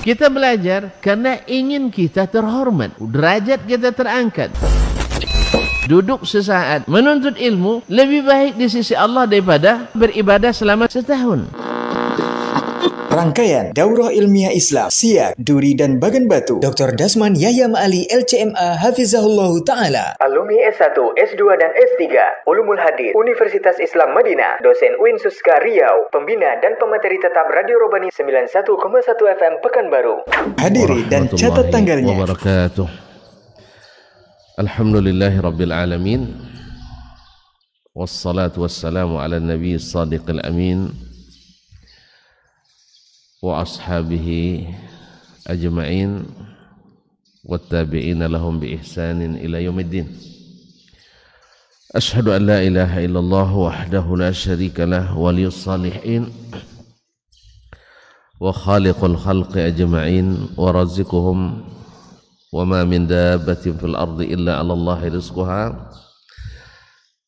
Kita belajar karena ingin kita terhormat, derajat kita terangkat. Duduk sesaat menuntut ilmu lebih baik di sisi Allah daripada beribadah selama setahun. Rangkaian Daurah Ilmiah Islam, Siak, Duri dan Bagan Batu. Dr. Dasman Yayam Ali LCMA Hafizahullah Ta'ala. Alumni S1, S2 dan S3. Ulumul Hadir, Universitas Islam Madinah. Dosen Uin Suska Riau. Pembina dan pemateri tetap Radio Robani 91,1 FM Pekanbaru. Hadiri dan catat tanggalnya. Wabarakatuh. Alhamdulillahi Rabbil Alamin. والصلاة والسلام على النبي الصادق Amin وأصحابه أجمعين والتابعين لهم بإحسان إلى يوم الدين أشهد أن لا إله إلا الله وحده لا شريك له ولي الصالحين وخالق الخلق أجمعين ورزقهم وما من دابة في الأرض إلا على الله رزقها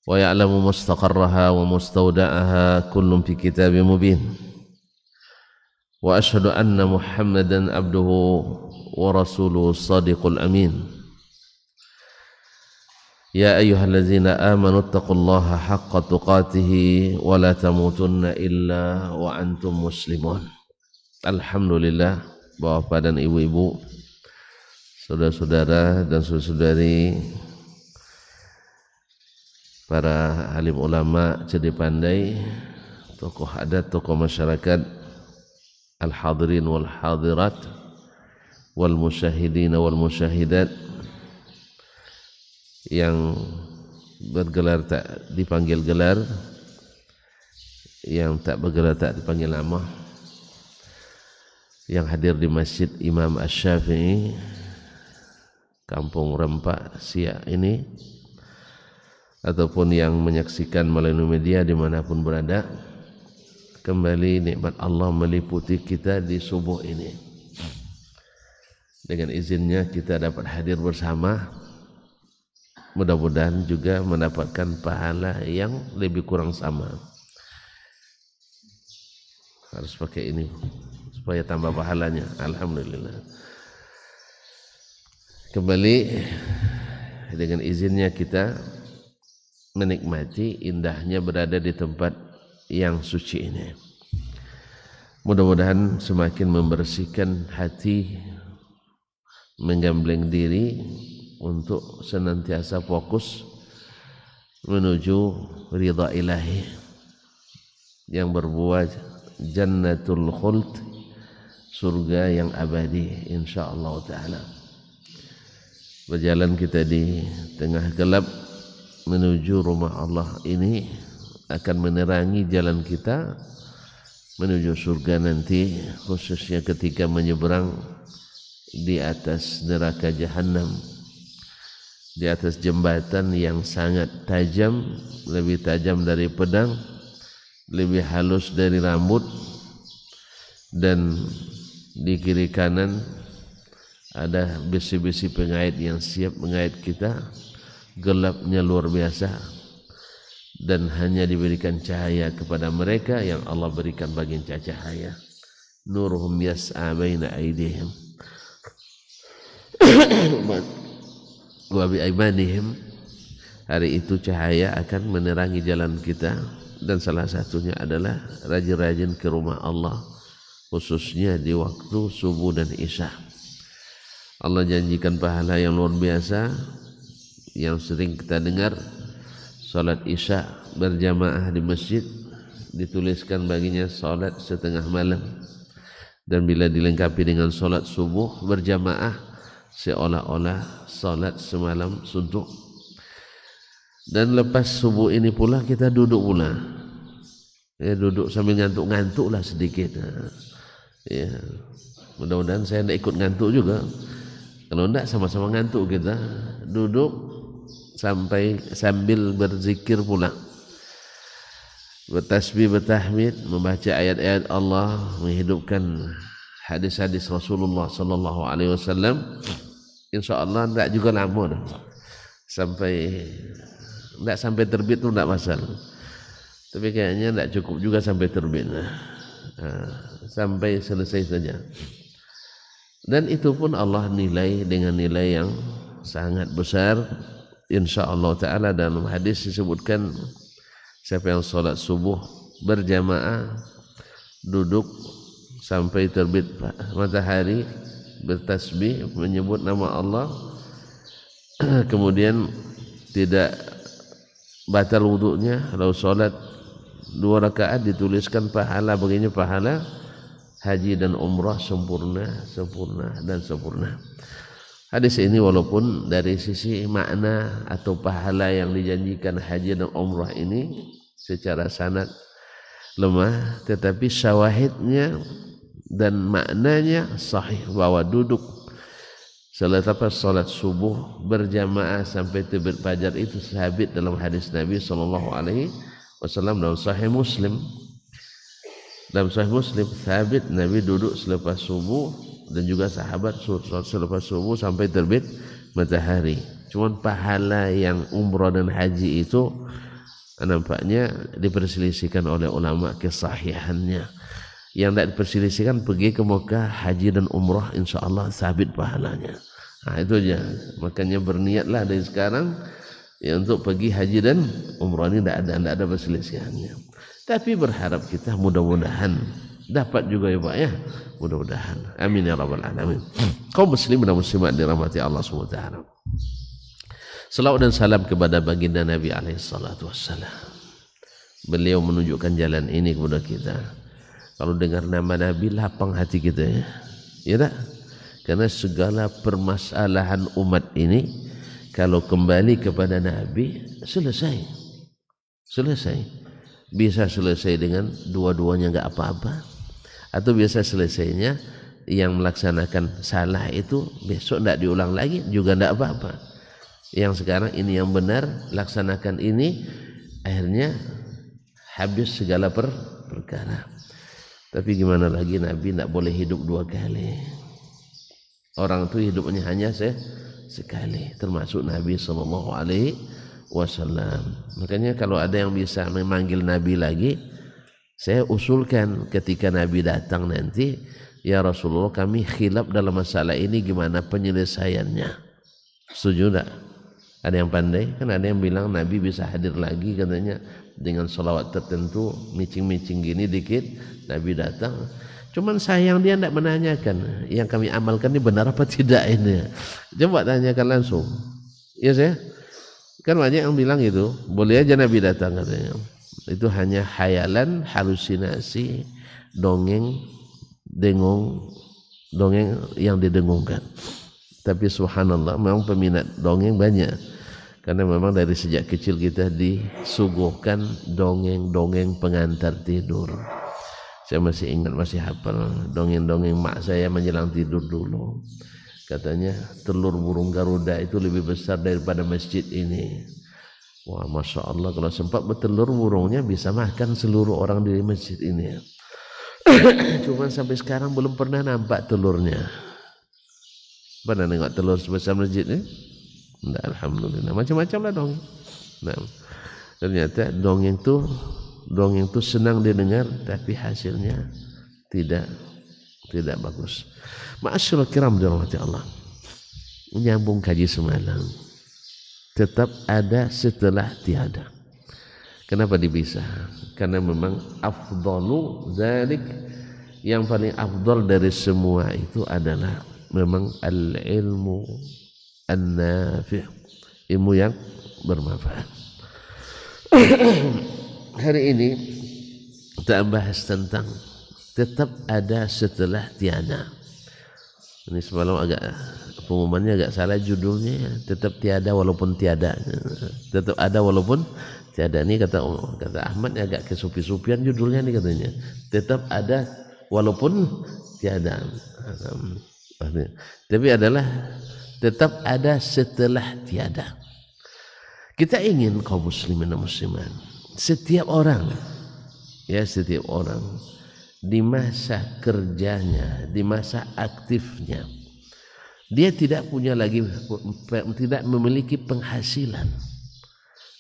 ويعلم مستقرها ومستودعها كل في كتاب مبين واشهد ان محمدا عبده ورسوله الصادق الامين يا ايها الذين امنوا اتقوا الله حق تقاته ولا تموتن الا وانتم مسلمون الحمد لله Bapak dan ibu-ibu saudara-saudara dan saudari para alim ulama jadi pandai tokoh adat tokoh masyarakat al-hadirin wal hadirat wal musyahidin wal musyahidat yang bergelar tak dipanggil gelar yang tak bergelar tak dipanggil nama yang hadir di Masjid Imam Asy-Syafi'i Kampung Rempak Siak ini ataupun yang menyaksikan melalui media dimanapun berada kembali nikmat Allah meliputi kita di subuh ini. Dengan izinnya kita dapat hadir bersama. Mudah-mudahan juga mendapatkan pahala yang lebih kurang sama. Harus pakai ini supaya tambah pahalanya. Alhamdulillah. Kembali dengan izinnya kita menikmati indahnya berada di tempat yang suci ini. Mudah-mudahan semakin membersihkan hati, menggambling diri untuk senantiasa fokus menuju ridha ilahi yang berbuah jannatul khuld surga yang abadi insyaallah taala berjalan kita di tengah gelap menuju rumah Allah ini akan menerangi jalan kita menuju surga nanti khususnya ketika menyeberang di atas neraka jahanam di atas jembatan yang sangat tajam lebih tajam dari pedang lebih halus dari rambut dan di kiri kanan ada besi-besi pengait yang siap mengait kita gelapnya luar biasa dan hanya diberikan cahaya kepada mereka yang Allah berikan bagian cahaya nuruhum yas'a baina aydihim wa aimanihim hari itu cahaya akan menerangi jalan kita dan salah satunya adalah rajin-rajin ke rumah Allah khususnya di waktu subuh dan isya Allah janjikan pahala yang luar biasa yang sering kita dengar salat isya berjamaah di masjid dituliskan baginya salat setengah malam dan bila dilengkapi dengan salat subuh berjamaah seolah-olah salat semalam suntuk dan lepas subuh ini pula kita duduk pula ya duduk sambil ngantuk ngantuk lah sedikit ha. ya mudah-mudahan saya nak ikut ngantuk juga kalau tidak sama-sama ngantuk kita duduk sampai sambil berzikir pula bertasbih bertahmid membaca ayat-ayat Allah menghidupkan hadis-hadis Rasulullah sallallahu alaihi wasallam insyaallah tidak juga lama dah. sampai tidak sampai terbit tu tidak masalah tapi kayaknya tidak cukup juga sampai terbit nah, ha, sampai selesai saja dan itu pun Allah nilai dengan nilai yang sangat besar insyaallah taala dan hadis disebutkan siapa yang salat subuh berjamaah duduk sampai terbit matahari bertasbih menyebut nama Allah kemudian tidak batal wudunya kalau salat dua rakaat dituliskan pahala baginya pahala haji dan umrah sempurna sempurna dan sempurna Hadis ini walaupun dari sisi makna atau pahala yang dijanjikan haji dan umrah ini secara sanad lemah tetapi syawahidnya dan maknanya sahih bahwa duduk salat apa salat subuh berjamaah sampai terbit fajar itu sahabat dalam hadis Nabi sallallahu alaihi wasallam dalam sahih Muslim dalam sahih Muslim sahabat Nabi duduk selepas subuh dan juga sahabat selepas subuh sampai terbit matahari. Cuma pahala yang umrah dan haji itu nampaknya diperselisihkan oleh ulama kesahihannya. Yang tidak diperselisihkan pergi ke muka haji dan umrah insya Allah sabit pahalanya. Nah ha, itu saja Makanya berniatlah dari sekarang ya untuk pergi haji dan umrah ini tidak ada tidak ada perselisihannya. Tapi berharap kita mudah-mudahan dapat juga ya Pak ya. Mudah-mudahan. Amin ya rabbal alamin. Kau muslimin dan muslimat dirahmati Allah Subhanahu wa taala. Selawat dan salam kepada baginda Nabi alaihi salatu wassalam. Beliau menunjukkan jalan ini kepada kita. Kalau dengar nama Nabi lapang hati kita ya. Ya tak? Karena segala permasalahan umat ini kalau kembali kepada Nabi selesai. Selesai. Bisa selesai dengan dua-duanya enggak apa-apa. atau biasa selesainya yang melaksanakan salah itu besok tidak diulang lagi juga tidak apa-apa yang sekarang ini yang benar laksanakan ini akhirnya habis segala per perkara tapi gimana lagi Nabi tidak boleh hidup dua kali orang itu hidupnya hanya se sekali termasuk Nabi Shallallahu Alaihi Wasallam makanya kalau ada yang bisa memanggil Nabi lagi saya usulkan ketika Nabi datang nanti ya Rasulullah kami khilaf dalam masalah ini gimana penyelesaiannya setuju tak? ada yang pandai kan ada yang bilang Nabi bisa hadir lagi katanya dengan salawat tertentu micing-micing gini dikit Nabi datang Cuma sayang dia tidak menanyakan yang kami amalkan ini benar apa tidak ini coba tanyakan langsung ya yes, saya kan banyak yang bilang itu boleh aja Nabi datang katanya itu hanya hayalan halusinasi dongeng dengung dongeng yang didengungkan tapi subhanallah memang peminat dongeng banyak karena memang dari sejak kecil kita disuguhkan dongeng-dongeng pengantar tidur saya masih ingat masih hafal dongeng-dongeng mak saya menjelang tidur dulu katanya telur burung garuda itu lebih besar daripada masjid ini Wah, masya Allah kalau sempat bertelur burungnya bisa makan seluruh orang di masjid ini. Cuma sampai sekarang belum pernah nampak telurnya. Pernah nengok telur sebesar masjid ni? Nggak, alhamdulillah. Macam-macam lah dong. Nah, ternyata dongeng tu, dongeng tu senang didengar tapi hasilnya tidak tidak bagus. Masyaallah kiram dirahmati Allah. Menyambung kaji semalam. tetap ada setelah tiada. Kenapa dipisah? Karena memang afdalu zalik yang paling afdal dari semua itu adalah memang al-ilmu an-nafi' ilmu yang bermanfaat. Hari ini kita bahas tentang tetap ada setelah tiada ini semalam agak pengumumannya agak salah judulnya ya. tetap tiada walaupun tiada tetap ada walaupun tiada ini kata kata Ahmad agak kesupi-supian judulnya nih katanya tetap ada walaupun tiada tapi adalah tetap ada setelah tiada kita ingin kaum muslimin dan musliman setiap orang ya setiap orang di masa kerjanya, di masa aktifnya. Dia tidak punya lagi tidak memiliki penghasilan.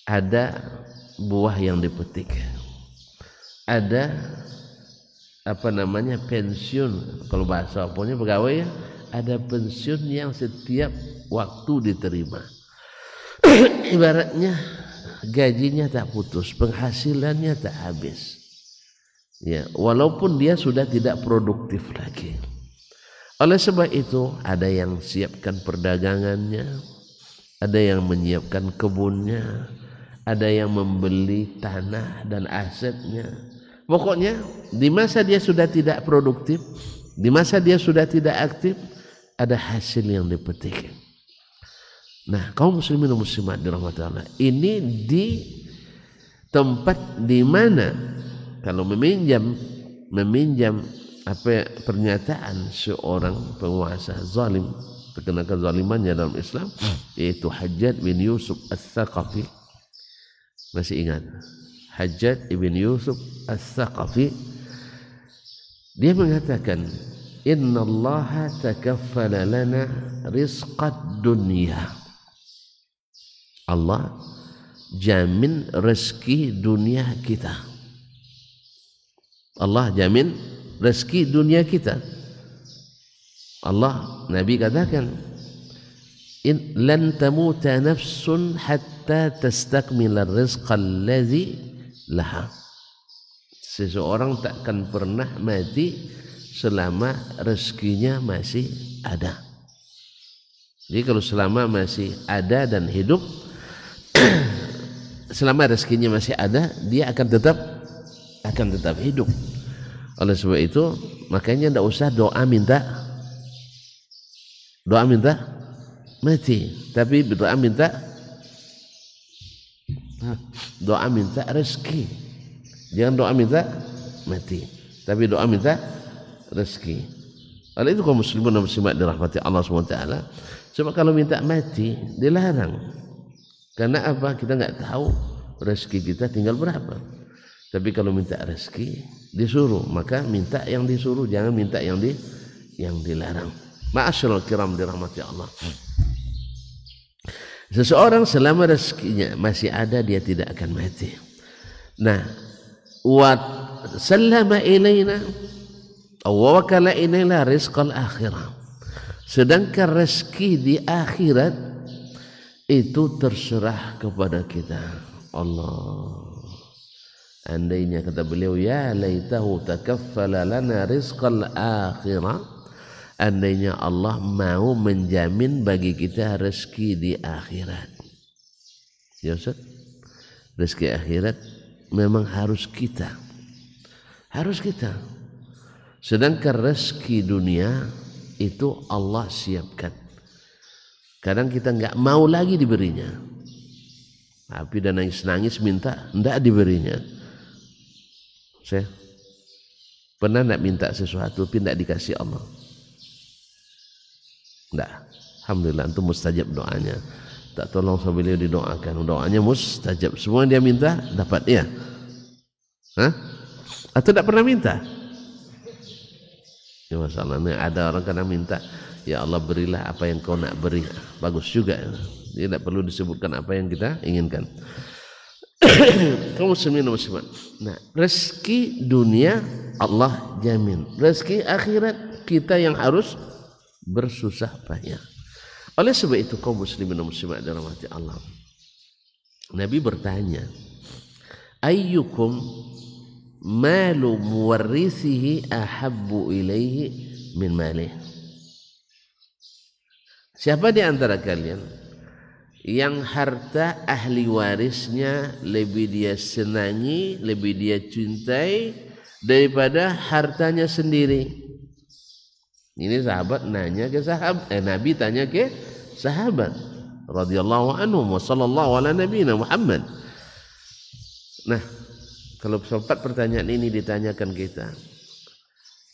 Ada buah yang dipetik. Ada apa namanya pensiun kalau bahasa pokoknya pegawai ya, ada pensiun yang setiap waktu diterima. Ibaratnya gajinya tak putus, penghasilannya tak habis ya walaupun dia sudah tidak produktif lagi oleh sebab itu ada yang siapkan perdagangannya ada yang menyiapkan kebunnya ada yang membeli tanah dan asetnya pokoknya di masa dia sudah tidak produktif di masa dia sudah tidak aktif ada hasil yang dipetik nah kaum muslimin dan muslimat dirahmati Allah ini di tempat di mana kalau meminjam meminjam apa pernyataan seorang penguasa zalim terkena kezalimannya dalam Islam yaitu Hajjat bin Yusuf Al-Thaqafi masih ingat Hajjat bin Yusuf Al-Thaqafi dia mengatakan Inna Allah takaffala lana rizqat dunia Allah jamin rezeki dunia kita Allah jamin rezeki dunia kita. Allah Nabi katakan in lan tamuta nafsun hatta tastakmila rizqa allazi laha seseorang tak akan pernah mati selama rezekinya masih ada jadi kalau selama masih ada dan hidup selama rezekinya masih ada dia akan tetap akan tetap hidup Oleh sebab itu, makanya tidak usah doa minta. Doa minta mati. Tapi doa minta doa minta rezeki. Jangan doa minta mati. Tapi doa minta rezeki. Oleh itu kaum muslimun dan muslimat dirahmati Allah SWT. Sebab kalau minta mati, dilarang. Karena apa? Kita tidak tahu rezeki kita tinggal berapa. Tapi kalau minta rezeki disuruh, maka minta yang disuruh, jangan minta yang di yang dilarang. Ma'asyiral kiram dirahmati Allah. Seseorang selama rezekinya masih ada dia tidak akan mati. Nah, wa sallama ilaina wa wakala ilaina rizqal akhirah. Sedangkan rezeki di akhirat itu terserah kepada kita. Allah. Andainya kata beliau ya laitahu takaffala lana rizqal akhirah. Andainya Allah mau menjamin bagi kita rezeki di akhirat. Ya Ustaz. Rezeki akhirat memang harus kita. Harus kita. Sedangkan rezeki dunia itu Allah siapkan. Kadang kita nggak mau lagi diberinya. Tapi dan nangis-nangis minta, ndak diberinya. Saya pernah nak minta sesuatu tapi tidak dikasih Allah. Tidak. Alhamdulillah itu mustajab doanya. Tak tolong sambil beliau didoakan. Doanya mustajab. Semua dia minta dapat ya. Hah? Atau tidak pernah minta? Ya masalahnya ada orang kena minta Ya Allah berilah apa yang kau nak beri Bagus juga Ini tidak perlu disebutkan apa yang kita inginkan kaum muslimin muslimat. Nah, rezeki dunia Allah jamin. Rezeki akhirat kita yang harus bersusah payah. Oleh sebab itu kaum muslimin muslimat dalam hati Allah. Nabi bertanya, "Ayyukum malu muwarrisihi ahabbu ilaihi min malih?" Siapa di antara kalian yang harta ahli warisnya lebih dia senangi, lebih dia cintai daripada hartanya sendiri. Ini sahabat nanya ke sahabat, eh, Nabi tanya ke sahabat radhiyallahu anhu wa sallallahu ala nabiyina Muhammad. Nah, kalau sempat pertanyaan ini ditanyakan kita,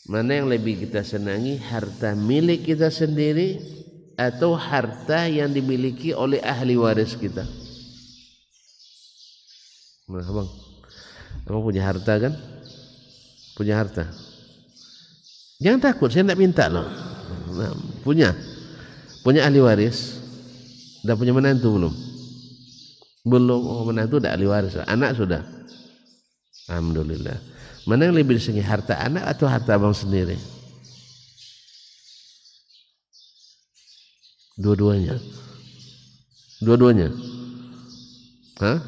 mana yang lebih kita senangi harta milik kita sendiri atau harta yang dimiliki oleh ahli waris kita. Nah, bang, abang punya harta kan? Punya harta. Jangan takut, saya tak minta loh. Nah, punya, punya ahli waris. Dah punya menantu belum? Belum, oh, menantu dah ahli waris. Lah. Anak sudah. Alhamdulillah. Mana yang lebih disingi harta anak atau harta abang sendiri? dua-duanya dua-duanya Hah?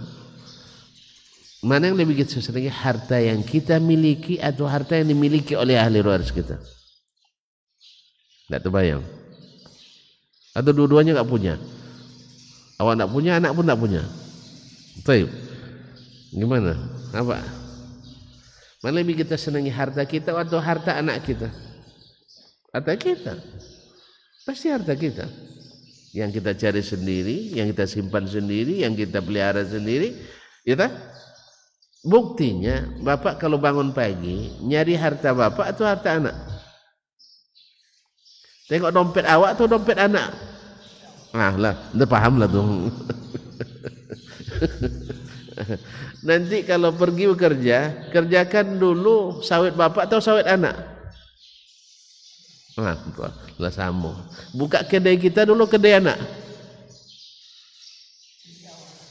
mana yang lebih kita sesuai harta yang kita miliki atau harta yang dimiliki oleh ahli waris kita tidak terbayang atau dua-duanya tidak punya awak tidak punya anak pun tidak punya Taib. gimana apa mana lebih kita senangi harta kita atau harta anak kita? Harta kita. Pasti harta kita. yang kita cari sendiri, yang kita simpan sendiri, yang kita pelihara sendiri, kita ya buktinya bapak kalau bangun pagi nyari harta bapak atau harta anak. Tengok dompet awak atau dompet anak. Nah lah, udah paham lah tuh. Nanti kalau pergi bekerja, kerjakan dulu sawit bapak atau sawit anak. Apa? Lah sama. Buka kedai kita dulu kedai anak.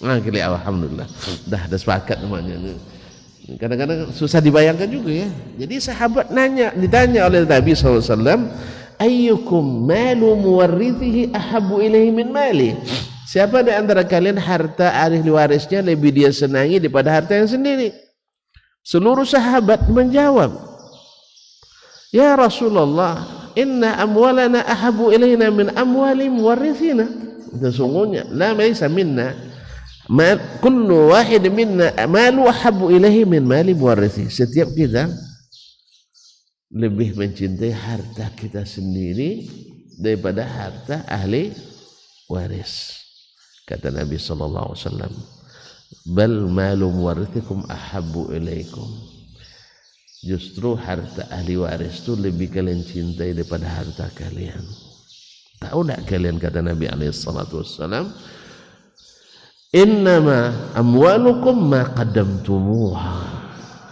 Nah, kali alhamdulillah. Dah ada sepakat namanya. Kadang-kadang susah dibayangkan juga ya. Jadi sahabat nanya, ditanya oleh Nabi SAW, ayyukum malu muwarrithihi ahabu ilaihi min mali. Siapa di antara kalian harta ahli warisnya lebih dia senangi daripada harta yang sendiri? Seluruh sahabat menjawab, Ya Rasulullah, إن أموالنا أحب إلينا من أموال مورثينا سمونya لا ليس منا ما كل واحد منا ماله أحب إليه من مال مورثي كذا مورثه setiap kita lebih mencintai harta kita أهلي daripada كذا ahli صلى الله عليه وسلم بل مال مورثكم أحب إليكم justru harta ahli waris itu lebih kalian cintai daripada harta kalian tahu tidak kalian kata Nabi alaihissalatu wassalam innama amwalukum ma qaddamtumuha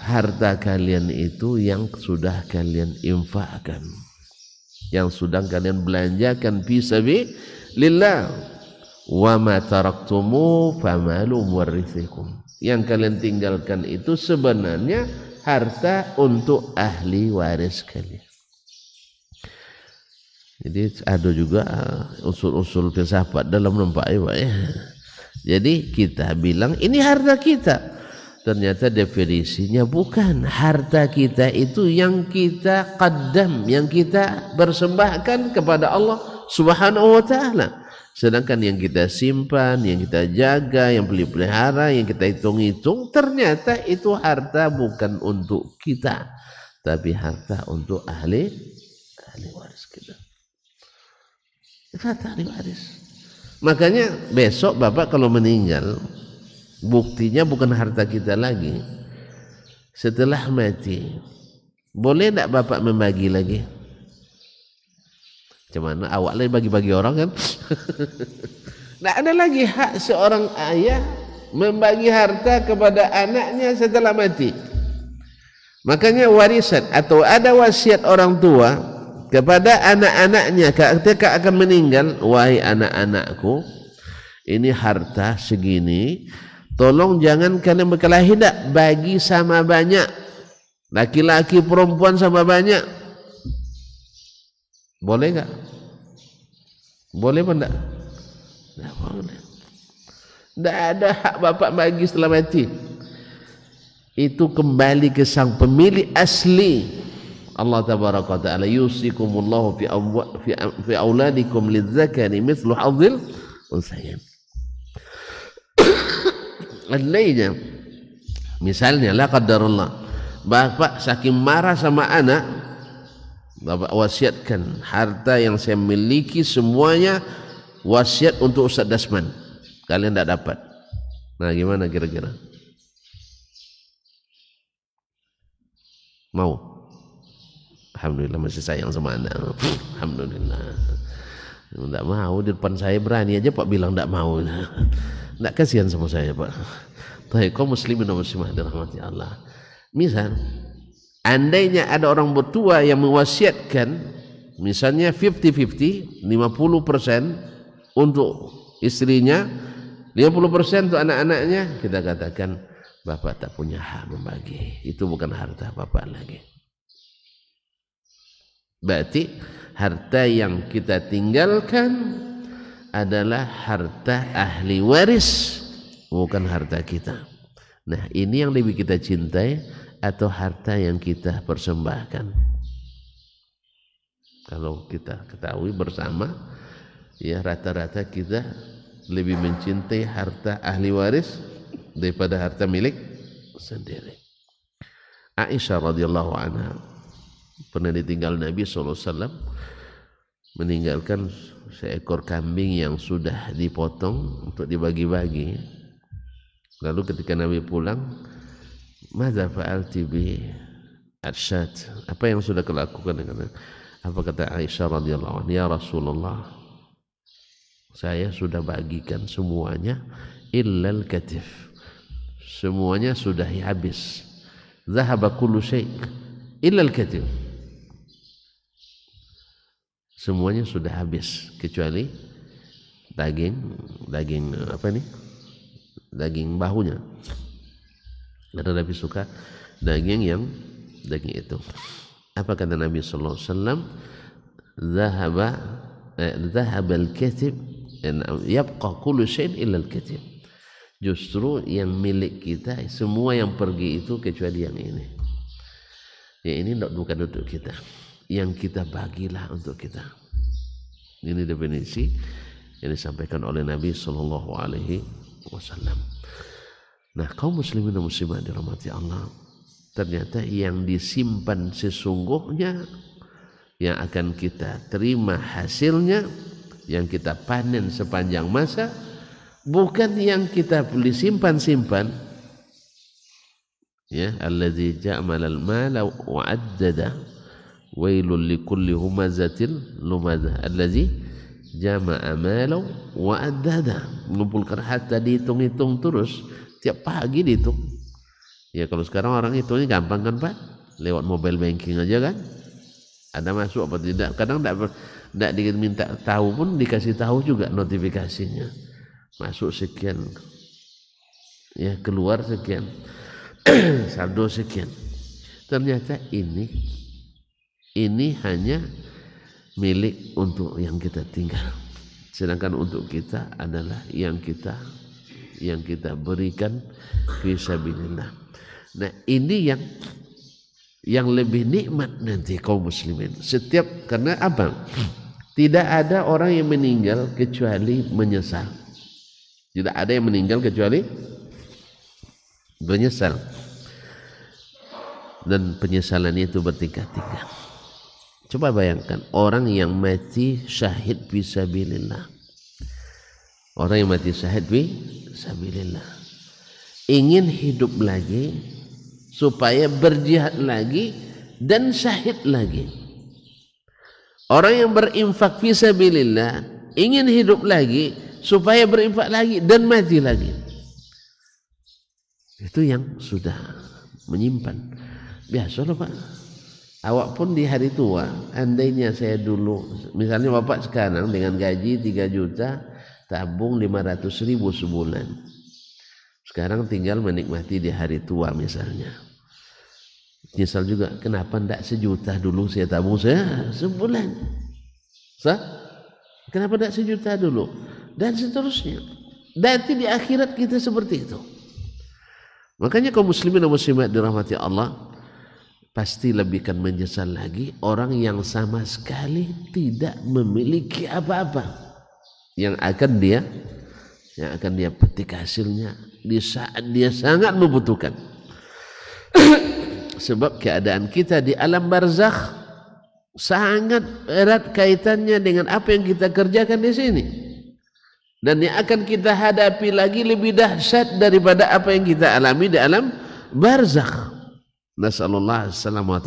harta kalian itu yang sudah kalian infakkan yang sudah kalian belanjakan fi lillah wa ma taraktumu famalu warithikum yang kalian tinggalkan itu sebenarnya harta untuk ahli waris kalian. Jadi ada juga eh, usul-usul filsafat dalam rempahnya ya. Jadi kita bilang ini harta kita. Ternyata definisinya bukan harta kita itu yang kita qaddam, yang kita bersembahkan kepada Allah Subhanahu wa taala. Sedangkan yang kita simpan, yang kita jaga, yang pelihara, yang kita hitung-hitung, ternyata itu harta bukan untuk kita, tapi harta untuk ahli ahli waris kita. Itu harta ahli waris. Makanya besok bapak kalau meninggal, buktinya bukan harta kita lagi. Setelah mati, boleh tidak bapak membagi lagi? Cuman awalnya bagi-bagi orang kan. nah ada lagi hak seorang ayah membagi harta kepada anaknya setelah mati. Makanya warisan atau ada wasiat orang tua kepada anak-anaknya ketika akan meninggal, wahai anak-anakku, ini harta segini, tolong jangan kalian berkelahi dak bagi sama banyak. Laki-laki perempuan sama banyak. Boleh tak? Boleh pun tak? Tak boleh. Tak ada hak bapak bagi setelah mati. Itu kembali ke sang pemilik asli. Allah tabaraka wa ta'ala yusikumullahu fi, awwa, fi, fi awladikum lizzakani mithlu hadzil unsayin. Lainnya, misalnya, la qadarullah. Bapak saking marah sama anak, Bapak wasiatkan harta yang saya miliki semuanya wasiat untuk Ustaz Dasman. Kalian tidak dapat. Nah, gimana kira-kira? Mau? Alhamdulillah masih sayang sama anda. Alhamdulillah. Tidak mau di depan saya berani aja Pak bilang tidak mau. Tidak kasihan sama saya Pak. Tapi kau muslimin dan muslimah dirahmati Allah. Misal andainya ada orang bertua yang mewasiatkan misalnya 50-50 50%, untuk istrinya 50% untuk anak-anaknya kita katakan bapak tak punya hak membagi itu bukan harta bapak lagi berarti harta yang kita tinggalkan adalah harta ahli waris bukan harta kita nah ini yang lebih kita cintai atau harta yang kita persembahkan. Kalau kita ketahui bersama, ya rata-rata kita lebih mencintai harta ahli waris daripada harta milik sendiri. Aisyah radhiyallahu anha pernah ditinggal Nabi SAW meninggalkan seekor kambing yang sudah dipotong untuk dibagi-bagi. Lalu ketika Nabi pulang, Mada fa'al tibi arsyad Apa yang sudah kulakukan dengan Apa kata Aisyah radhiyallahu anha Ya Rasulullah Saya sudah bagikan semuanya Illal katif Semuanya sudah habis Zahaba kullu ilal Illal katif Semuanya sudah habis Kecuali daging Daging apa nih Daging bahunya karena Nabi suka daging yang daging itu apa kata Nabi Sallallahu Alaihi Wasallam zahaba eh, zahaba al-katib yabqa kullu syai'in illa al justru yang milik kita semua yang pergi itu kecuali yang ini ya ini bukan untuk kita yang kita bagilah untuk kita ini definisi yang disampaikan oleh Nabi Shallallahu Alaihi Wasallam. Nah kaum muslimin dan muslimat dirahmati Allah Ternyata yang disimpan sesungguhnya Yang akan kita terima hasilnya Yang kita panen sepanjang masa Bukan yang kita beli simpan-simpan Ya Alladzi ja'mal al-mala wa'addada Wailul likulli humazatil lumazah Alladzi jama'a mala wa'addada Mengumpulkan harta dihitung-hitung terus tiap pagi dihitung ya kalau sekarang orang hitungnya gampang kan pak lewat mobile banking aja kan ada masuk apa tidak kadang tidak tidak minta tahu pun dikasih tahu juga notifikasinya masuk sekian ya keluar sekian saldo sekian ternyata ini ini hanya milik untuk yang kita tinggal sedangkan untuk kita adalah yang kita yang kita berikan fisabilillah. Nah, ini yang yang lebih nikmat nanti kaum muslimin. Setiap karena apa? Tidak ada orang yang meninggal kecuali menyesal. Tidak ada yang meninggal kecuali menyesal. Dan penyesalannya itu bertingkat-tingkat. Coba bayangkan orang yang mati syahid fisabilillah orang yang mati syahid fi sabilillah ingin hidup lagi supaya berjihad lagi dan syahid lagi orang yang berinfak fi sabilillah ingin hidup lagi supaya berinfak lagi dan mati lagi itu yang sudah menyimpan biasa loh pak awak pun di hari tua andainya saya dulu misalnya bapak sekarang dengan gaji 3 juta tabung 500 ribu sebulan sekarang tinggal menikmati di hari tua misalnya nyesal juga kenapa ndak sejuta dulu saya tabung saya sebulan sah kenapa ndak sejuta dulu dan seterusnya nanti di akhirat kita seperti itu makanya kaum muslimin dan muslimat dirahmati Allah pasti lebih akan menyesal lagi orang yang sama sekali tidak memiliki apa-apa yang akan dia yang akan dia petik hasilnya di saat dia sangat membutuhkan. Sebab keadaan kita di alam barzakh sangat erat kaitannya dengan apa yang kita kerjakan di sini. Dan yang akan kita hadapi lagi lebih dahsyat daripada apa yang kita alami di alam barzakh. Nasallallahu alaihi wasallam wa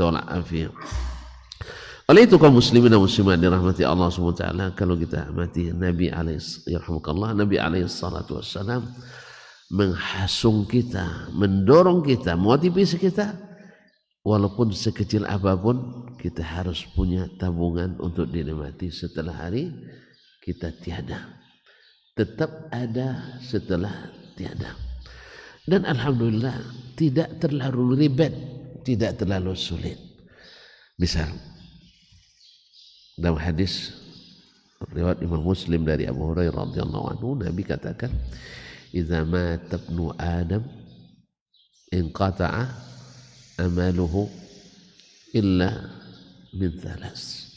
Oleh itu kaum muslimin dan muslimat dirahmati Allah SWT Kalau kita mati Nabi AS Yarhamukallah Nabi AS wassalam, Menghasung kita Mendorong kita Motivasi kita Walaupun sekecil apapun Kita harus punya tabungan Untuk diri setelah hari Kita tiada Tetap ada setelah tiada Dan Alhamdulillah Tidak terlalu ribet Tidak terlalu sulit Misalnya dalam hadis riwayat Imam Muslim dari Abu Hurairah radhiyallahu anhu Nabi katakan idza mata ibnu adam inqata'a amaluhu illa min thalas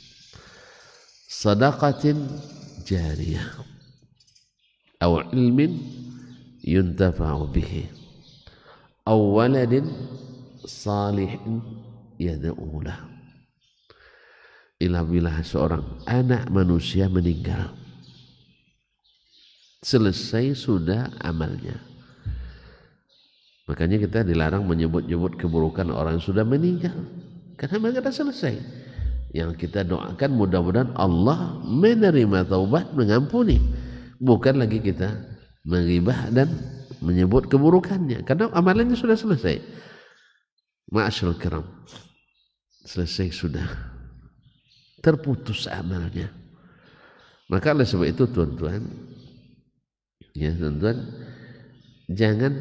sadaqatin jariyah aw ilmin yuntafa'u bihi aw waladin salihin yad'u lahu" Inilah seorang anak manusia meninggal. Selesai sudah amalnya. Makanya kita dilarang menyebut-nyebut keburukan orang yang sudah meninggal. Karena mereka selesai. Yang kita doakan mudah-mudahan Allah menerima taubat, mengampuni. Bukan lagi kita mengibah dan menyebut keburukannya. Karena amalannya sudah selesai. Ma'asyil kiram. Selesai sudah terputus amalnya. Maka oleh sebab itu tuan-tuan ya tuan-tuan jangan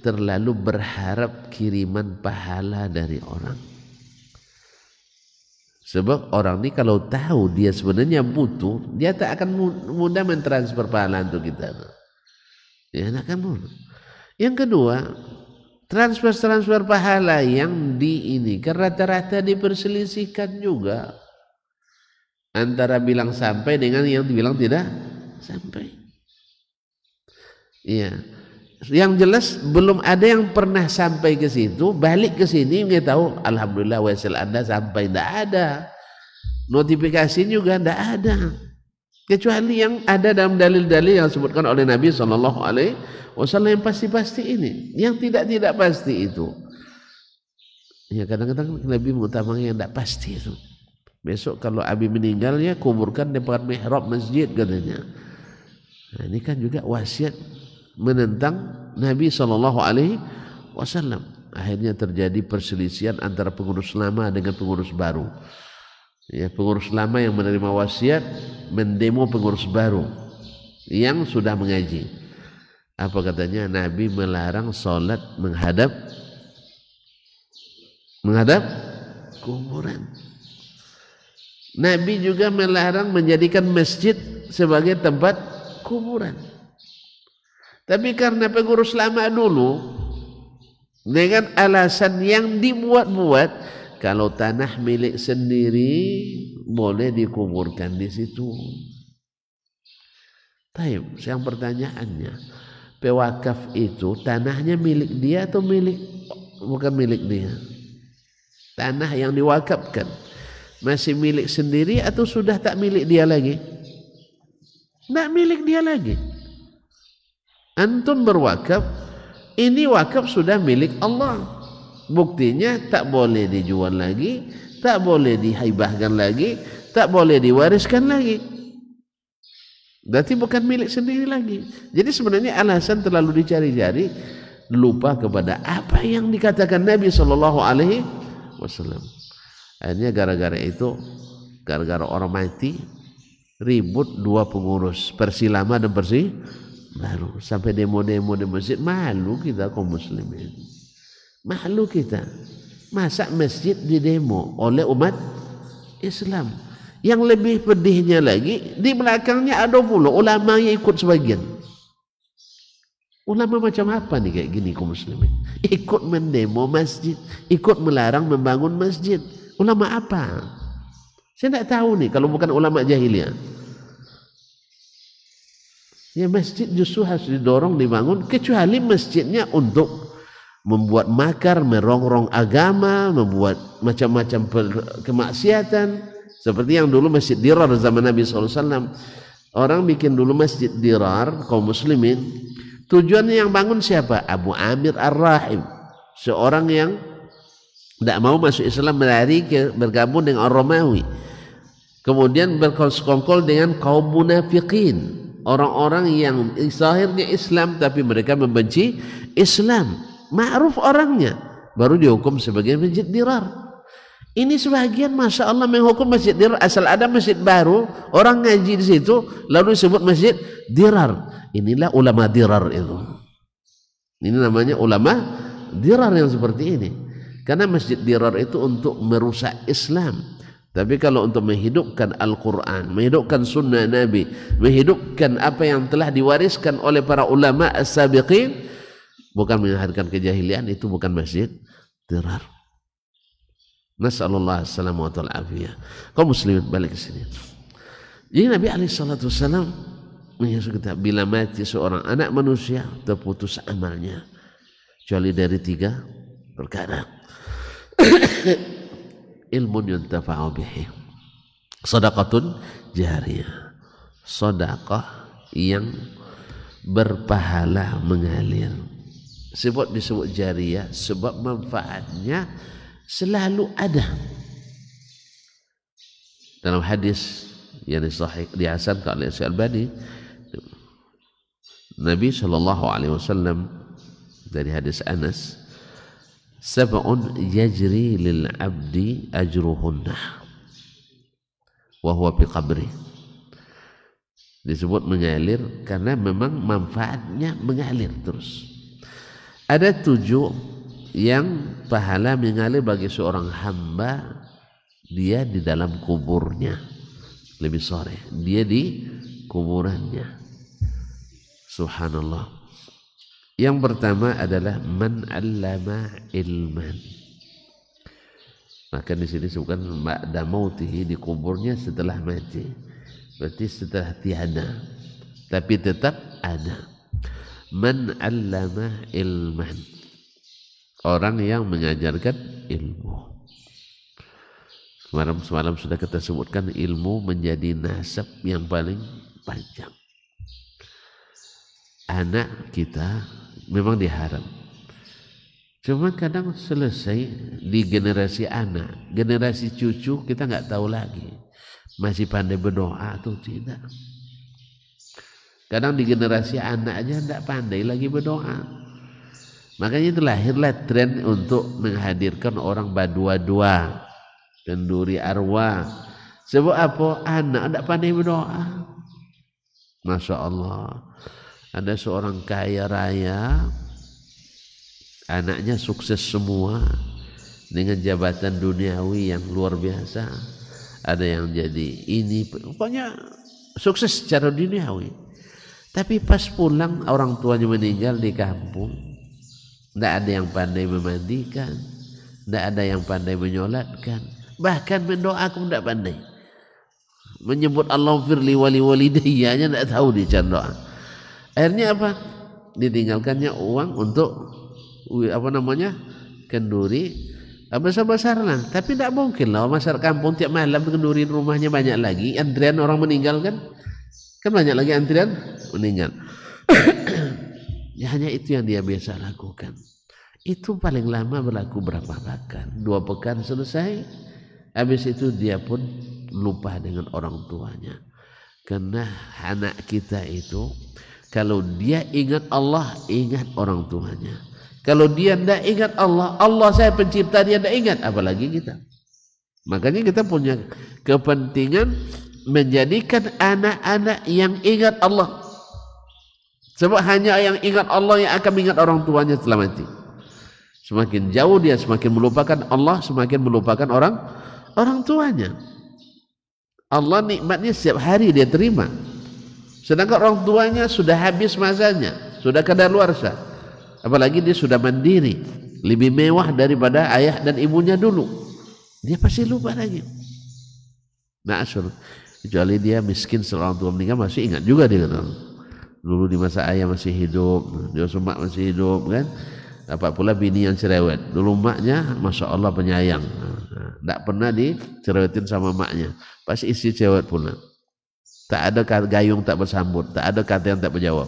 terlalu berharap kiriman pahala dari orang. Sebab orang ini kalau tahu dia sebenarnya butuh, dia tak akan mudah mentransfer pahala untuk kita. Ya, akan mudah. Yang kedua, transfer-transfer pahala yang di ini, rata-rata diperselisihkan juga antara bilang sampai dengan yang dibilang tidak sampai. Iya. Yang jelas belum ada yang pernah sampai ke situ, balik ke sini nggak tahu alhamdulillah wesel Anda sampai tidak ada. Notifikasi juga tidak ada. Kecuali yang ada dalam dalil-dalil yang disebutkan oleh Nabi Shallallahu alaihi wasallam yang pasti-pasti ini, yang tidak-tidak pasti itu. Ya kadang-kadang Nabi mengutamakan yang tidak pasti itu. Besok kalau Abi meninggalnya kuburkan depan mihrab masjid katanya. Nah, ini kan juga wasiat menentang Nabi Shallallahu Alaihi Wasallam. Akhirnya terjadi perselisihan antara pengurus lama dengan pengurus baru. Ya, pengurus lama yang menerima wasiat mendemo pengurus baru yang sudah mengaji. Apa katanya? Nabi melarang sholat menghadap menghadap kuburan. Nabi juga melarang menjadikan masjid sebagai tempat kuburan. Tapi karena pengurus lama dulu dengan alasan yang dibuat-buat kalau tanah milik sendiri boleh dikuburkan di situ. Taib, yang pertanyaannya, pewakaf itu tanahnya milik dia atau milik bukan milik dia? Tanah yang diwakafkan masih milik sendiri atau sudah tak milik dia lagi? Tak milik dia lagi. Antum berwakaf, ini wakaf sudah milik Allah. Buktinya tak boleh dijual lagi, tak boleh dihibahkan lagi, tak boleh diwariskan lagi. Berarti bukan milik sendiri lagi. Jadi sebenarnya alasan terlalu dicari-cari lupa kepada apa yang dikatakan Nabi saw. alaihi Akhirnya gara-gara itu, gara-gara orang mati, ribut dua pengurus, persilama dan persi, malu sampai demo-demo di masjid, malu kita kaum muslimin. Malu kita. Masa masjid di demo oleh umat Islam. Yang lebih pedihnya lagi, di belakangnya ada pula ulama yang ikut sebagian. Ulama macam apa nih kayak gini kaum muslimin? Ikut mendemo masjid, ikut melarang membangun masjid. Ulama apa? Saya tidak tahu nih kalau bukan ulama jahiliyah. Ya masjid justru harus didorong dibangun kecuali masjidnya untuk membuat makar, merongrong agama, membuat macam-macam kemaksiatan seperti yang dulu masjid dirar zaman Nabi Sallallahu Alaihi Wasallam. orang bikin dulu masjid dirar kaum muslimin tujuannya yang bangun siapa? Abu Amir Ar-Rahim seorang yang tidak mau masuk Islam berlari ke bergabung dengan orang Romawi kemudian berkongkol dengan kaum munafiqin orang-orang yang zahirnya Islam tapi mereka membenci Islam ma'ruf orangnya baru dihukum sebagai masjid dirar ini sebagian masya Allah menghukum masjid dirar asal ada masjid baru orang ngaji di situ lalu disebut masjid dirar inilah ulama dirar itu ini namanya ulama dirar yang seperti ini Karena masjid dirar itu untuk merusak Islam. Tapi kalau untuk menghidupkan Al-Quran, menghidupkan sunnah Nabi, menghidupkan apa yang telah diwariskan oleh para ulama as-sabiqin, bukan menyahatkan kejahilian, itu bukan masjid dirar. Nasallallahu alaihi wa Kau Muslim balik ke sini. Jadi Nabi SAW menyusul kita, bila mati seorang anak manusia, terputus amalnya. Kecuali dari tiga perkara. Perkara. ilmun yuntafa'u bihi Sodakatun jariyah Sodakah yang berpahala mengalir sebab disebut jariyah sebab manfaatnya selalu ada dalam hadis yang disahih dihasan oleh Syekh Albani Nabi sallallahu alaihi dari hadis Anas sab'un yajri lil abdi ajruhunna wa huwa qabri disebut mengalir karena memang manfaatnya mengalir terus ada tujuh yang pahala mengalir bagi seorang hamba dia di dalam kuburnya lebih sore dia di kuburannya subhanallah yang pertama adalah man allama ilman. Maka di sini bukan ba'da mautihi di kuburnya setelah mati. Berarti setelah tiada. Tapi tetap ada. Man allama ilman. Orang yang mengajarkan ilmu. Semalam semalam sudah kita sebutkan ilmu menjadi nasab yang paling panjang. Anak kita memang diharam. cuman kadang selesai di generasi anak generasi cucu kita nggak tahu lagi masih pandai berdoa atau tidak kadang di generasi anak aja nggak pandai lagi berdoa Makanya itu lahirlah tren untuk menghadirkan orang badua-dua, kenduri arwah. Sebab apa? Anak tidak pandai berdoa. Masya Allah. Ada seorang kaya raya, anaknya sukses semua dengan jabatan duniawi yang luar biasa. Ada yang jadi ini, pokoknya sukses secara duniawi. Tapi pas pulang orang tuanya meninggal di kampung, tidak ada yang pandai memandikan, tidak ada yang pandai menyolatkan, bahkan pun tidak pandai menyebut Allah firli wali walidayanya tidak tahu dia doa akhirnya apa ditinggalkannya uang untuk apa namanya kenduri ah, besar-besarlah tapi tidak mungkin lah masyarakat kampung tiap malam kendurin rumahnya banyak lagi antrian orang meninggal kan kan banyak lagi antrian meninggal ya hanya itu yang dia biasa lakukan itu paling lama berlaku berapa pekan dua pekan selesai habis itu dia pun lupa dengan orang tuanya karena anak kita itu kalau dia ingat Allah ingat orang tuanya kalau dia tidak ingat Allah Allah saya pencipta dia tidak ingat apalagi kita makanya kita punya kepentingan menjadikan anak-anak yang ingat Allah sebab hanya yang ingat Allah yang akan ingat orang tuanya setelah mati. semakin jauh dia semakin melupakan Allah semakin melupakan orang orang tuanya Allah nikmatnya setiap hari dia terima. Sedangkan orang tuanya sudah habis masanya, sudah kadaluarsa. Apalagi dia sudah mandiri, lebih mewah daripada ayah dan ibunya dulu. Dia pasti lupa lagi. Nah, asur. kecuali dia miskin setelah orang tua meninggal masih ingat juga dia kan. Dulu di masa ayah masih hidup, dia semak masih hidup kan. Dapat pula bini yang cerewet. Dulu maknya, masya Allah penyayang. Nah, Tidak pernah dicerewetin sama maknya. Pasti isi cerewet pula. Tak ada gayung tak bersambut, tak ada kata yang tak berjawab.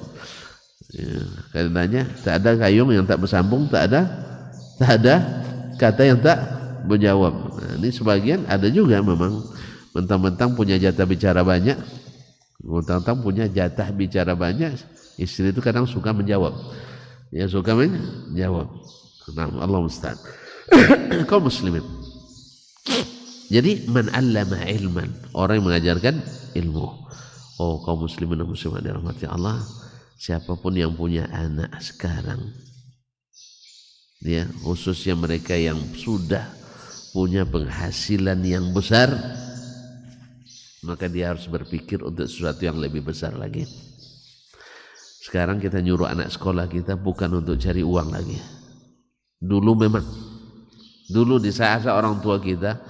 Ya, karenanya tak ada gayung yang tak bersambung, tak ada tak ada kata yang tak berjawab. Nah, ini sebagian ada juga memang mentang-mentang punya jatah bicara banyak, mentang-mentang punya jatah bicara banyak, istri itu kadang suka menjawab. Ya suka menjawab. Nah, Allah musta'an. Kau muslimin. Jadi man allama ilman, orang yang mengajarkan ilmu. Oh, kaum muslimin dan muslimat dirahmati Allah, siapapun yang punya anak sekarang ya, khususnya mereka yang sudah punya penghasilan yang besar, maka dia harus berpikir untuk sesuatu yang lebih besar lagi. Sekarang kita nyuruh anak sekolah kita bukan untuk cari uang lagi. Dulu memang dulu di saat orang tua kita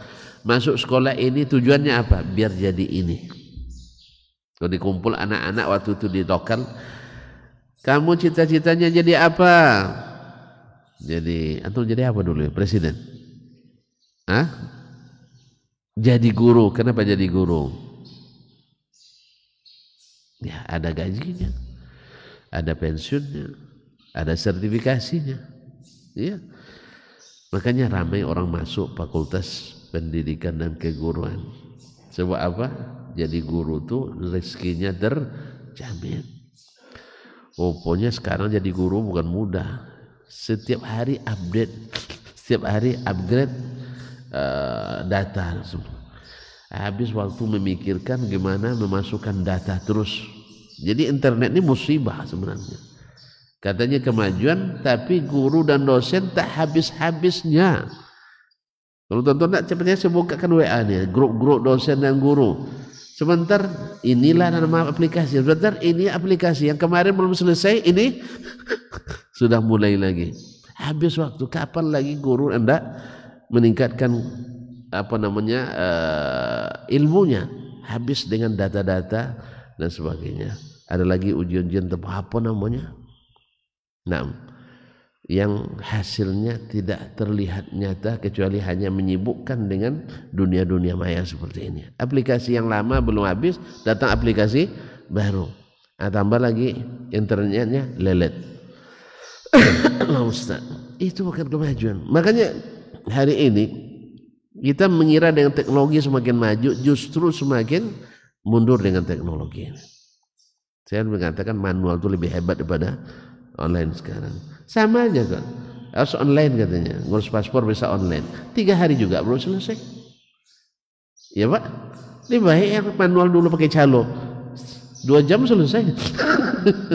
masuk sekolah ini tujuannya apa? Biar jadi ini. Kalau dikumpul anak-anak waktu itu di lokal, kamu cita-citanya jadi apa? Jadi, antum jadi apa dulu ya? Presiden? Hah? Jadi guru. Kenapa jadi guru? Ya, ada gajinya, ada pensiunnya, ada sertifikasinya. Ya. Makanya ramai orang masuk fakultas pendidikan dan keguruan. Sebab apa? Jadi guru tuh rezekinya terjamin. Pokoknya sekarang jadi guru bukan mudah. Setiap hari update, setiap hari upgrade uh, data. Habis waktu memikirkan gimana memasukkan data terus. Jadi internet ini musibah sebenarnya. Katanya kemajuan, tapi guru dan dosen tak habis-habisnya kalau tuan-tuan nak cepatnya saya bukakan WA dia, grup-grup dosen dan guru. Sebentar inilah nama aplikasi. Sebentar ini aplikasi yang kemarin belum selesai ini sudah mulai lagi. Habis waktu kapan lagi guru Anda meningkatkan apa namanya uh, ilmunya? Habis dengan data-data dan sebagainya. Ada lagi ujian-ujian apa namanya? Nah, yang hasilnya tidak terlihat nyata kecuali hanya menyibukkan dengan dunia-dunia maya seperti ini. Aplikasi yang lama belum habis, datang aplikasi baru. Nah, tambah lagi internetnya lelet. Nah, itu bukan kemajuan. Makanya hari ini kita mengira dengan teknologi semakin maju justru semakin mundur dengan teknologi. Saya mengatakan manual itu lebih hebat daripada online sekarang. Sama aja kan. Harus online katanya. Ngurus paspor bisa online. Tiga hari juga belum selesai. Ya Pak. Ini baik yang manual dulu pakai calo. Dua jam selesai.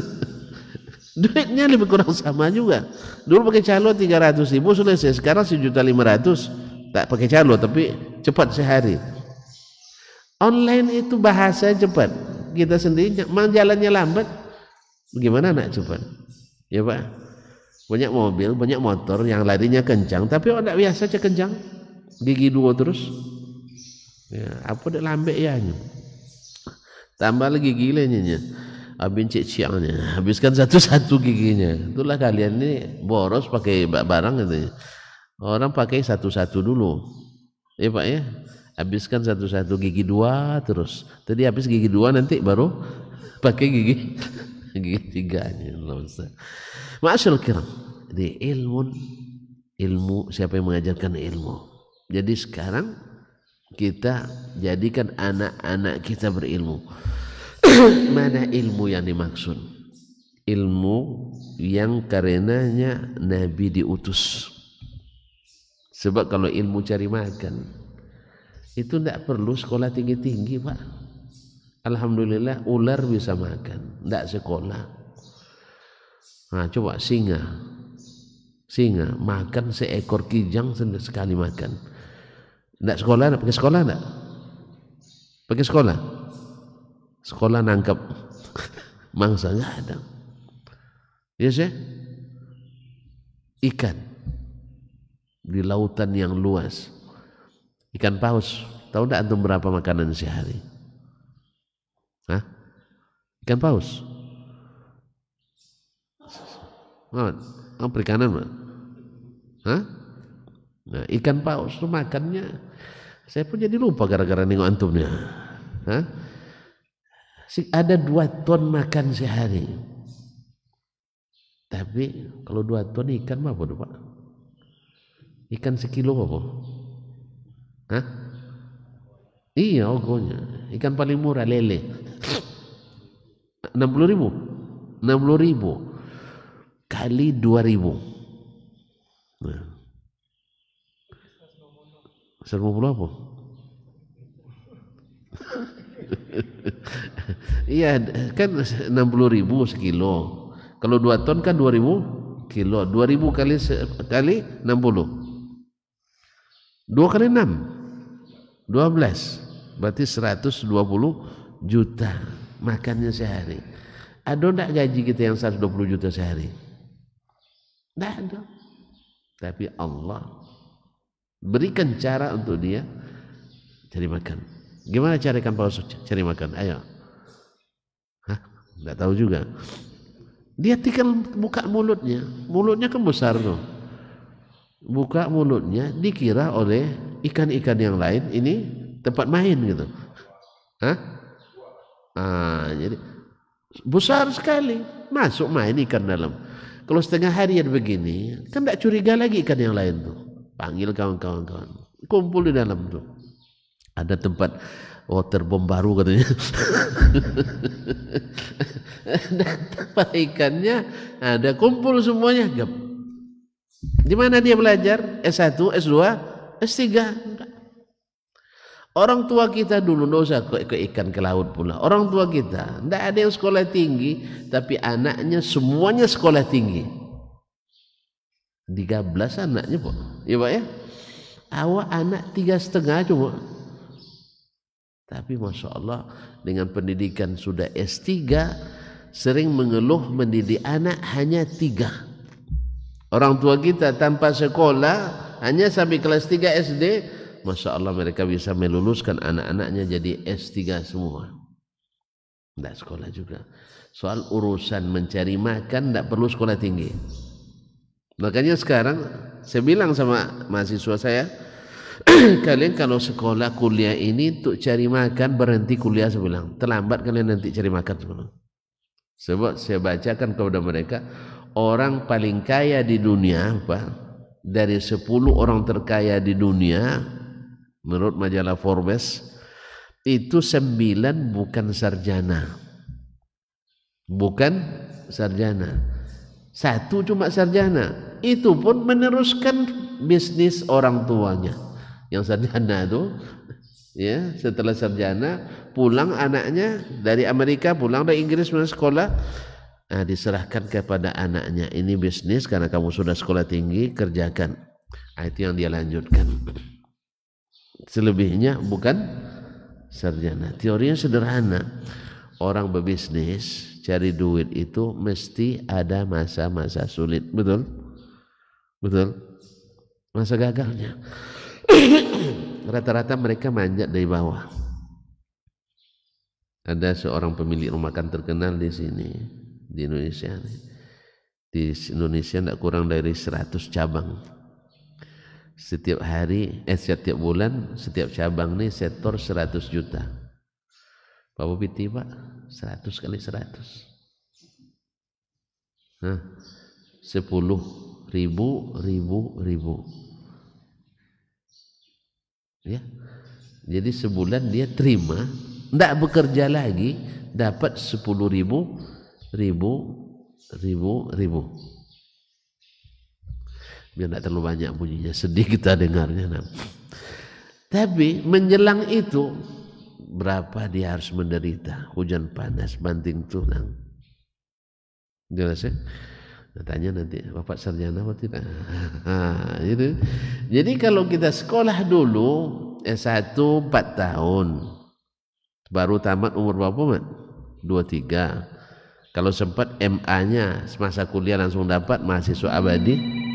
Duitnya lebih kurang sama juga. Dulu pakai calo tiga ratus ribu selesai. Sekarang sejuta lima ratus. Tak pakai calo tapi cepat sehari. Online itu bahasa cepat. Kita sendiri memang jalannya lambat. Bagaimana nak cepat? Ya Pak banyak mobil, banyak motor yang larinya kencang, tapi orang tidak biasa aja kencang, gigi dua terus. Ya, apa dia lambek ya Tambah lagi gilanya Habis cek-ceknya, habiskan satu-satu giginya. Itulah kalian ini boros pakai barang katanya. Orang pakai satu-satu dulu. Ya Pak ya. Habiskan satu-satu gigi dua terus. Tadi habis gigi dua nanti baru pakai gigi gigi tiganya. Allah Ma'asyil kiram. Ini ilmu, ilmu siapa yang mengajarkan ilmu. Jadi sekarang kita jadikan anak-anak kita berilmu. Mana ilmu yang dimaksud? Ilmu yang karenanya Nabi diutus. Sebab kalau ilmu cari makan, itu tidak perlu sekolah tinggi-tinggi pak. Alhamdulillah ular bisa makan, tidak sekolah. Nah, coba singa. Singa makan seekor kijang sekali makan. Tidak sekolah, enggak pakai sekolah, enggak Pakai sekolah. Sekolah nangkap mangsa nggak ada. Ya sih. Ikan di lautan yang luas. Ikan paus. Tahu enggak antum berapa makanan sehari? Hah? Ikan paus Ngawat. Oh, perikanan mah. Hah? Nah, ikan paus tuh makannya saya pun jadi lupa gara-gara nengok antumnya. Hah? Si ada dua ton makan sehari. Tapi kalau dua ton ikan mah bodoh pak. Ikan sekilo apa? Hah? Iya ogonya. Ikan paling murah lele. 60 ribu. 60 ribu kali 2000 nah. seribu puluh apa? iya kan 60 ribu sekilo kalau 2 ton kan ribu kilo ribu kali kali 60 2 kali 6 12 berarti 120 juta makannya sehari ada enggak gaji kita yang 120 juta sehari? Tidak ada. Tapi Allah berikan cara untuk dia cari makan. Gimana cari ikan paus cari makan? Ayo. Hah? Tidak tahu juga. Dia tinggal buka mulutnya. Mulutnya kan besar tuh. Buka mulutnya dikira oleh ikan-ikan yang lain ini tempat main gitu. Hah? Ah, jadi besar sekali masuk main ikan dalam. Kalau setengah harian begini, kan tidak curiga lagi ikan yang lain tuh. Panggil kawan-kawan kawan. Kumpul di dalam tuh. Ada tempat water bomb baru katanya. tempat ikannya ada kumpul semuanya. Di mana dia belajar? S1, S2, S3. Orang tua kita dulu tidak usah ke, ke ikan ke laut pula. Orang tua kita tidak ada yang sekolah tinggi, tapi anaknya semuanya sekolah tinggi. 13 anaknya pun. Ya Pak ya? Awak anak tiga setengah cuma. Tapi Masya Allah dengan pendidikan sudah S3 sering mengeluh mendidik anak hanya tiga. Orang tua kita tanpa sekolah hanya sampai kelas tiga SD Masya Allah mereka bisa meluluskan anak-anaknya jadi S3 semua. Tidak sekolah juga. Soal urusan mencari makan tidak perlu sekolah tinggi. Makanya sekarang saya bilang sama mahasiswa saya, kalian kalau sekolah kuliah ini untuk cari makan berhenti kuliah saya bilang. Terlambat kalian nanti cari makan sebenarnya. Sebab saya bacakan kepada mereka, orang paling kaya di dunia, apa? Dari 10 orang terkaya di dunia, menurut majalah Forbes itu sembilan bukan sarjana bukan sarjana satu cuma sarjana itu pun meneruskan bisnis orang tuanya yang sarjana itu ya setelah sarjana pulang anaknya dari Amerika pulang dari Inggris sekolah nah, diserahkan kepada anaknya ini bisnis karena kamu sudah sekolah tinggi kerjakan nah, itu yang dia lanjutkan selebihnya bukan sarjana teorinya sederhana orang berbisnis cari duit itu mesti ada masa-masa sulit betul betul masa gagalnya rata-rata mereka manjat dari bawah ada seorang pemilik rumah makan terkenal di sini di Indonesia di Indonesia tidak kurang dari 100 cabang setiap hari eh setiap bulan setiap cabang nih setor 100 juta Bapak Piti Pak 100 kali 100 Hah? 10 ribu ribu ribu ya jadi sebulan dia terima tidak bekerja lagi dapat 10 ribu ribu ribu ribu biar tidak terlalu banyak bunyinya sedih kita dengarnya nah. tapi menjelang itu berapa dia harus menderita hujan panas banting tulang jelas ya nah, tanya nanti bapak sarjana apa tidak nah, jadi kalau kita sekolah dulu S1 4 tahun baru tamat umur berapa mat? 23 kalau sempat MA-nya semasa kuliah langsung dapat mahasiswa abadi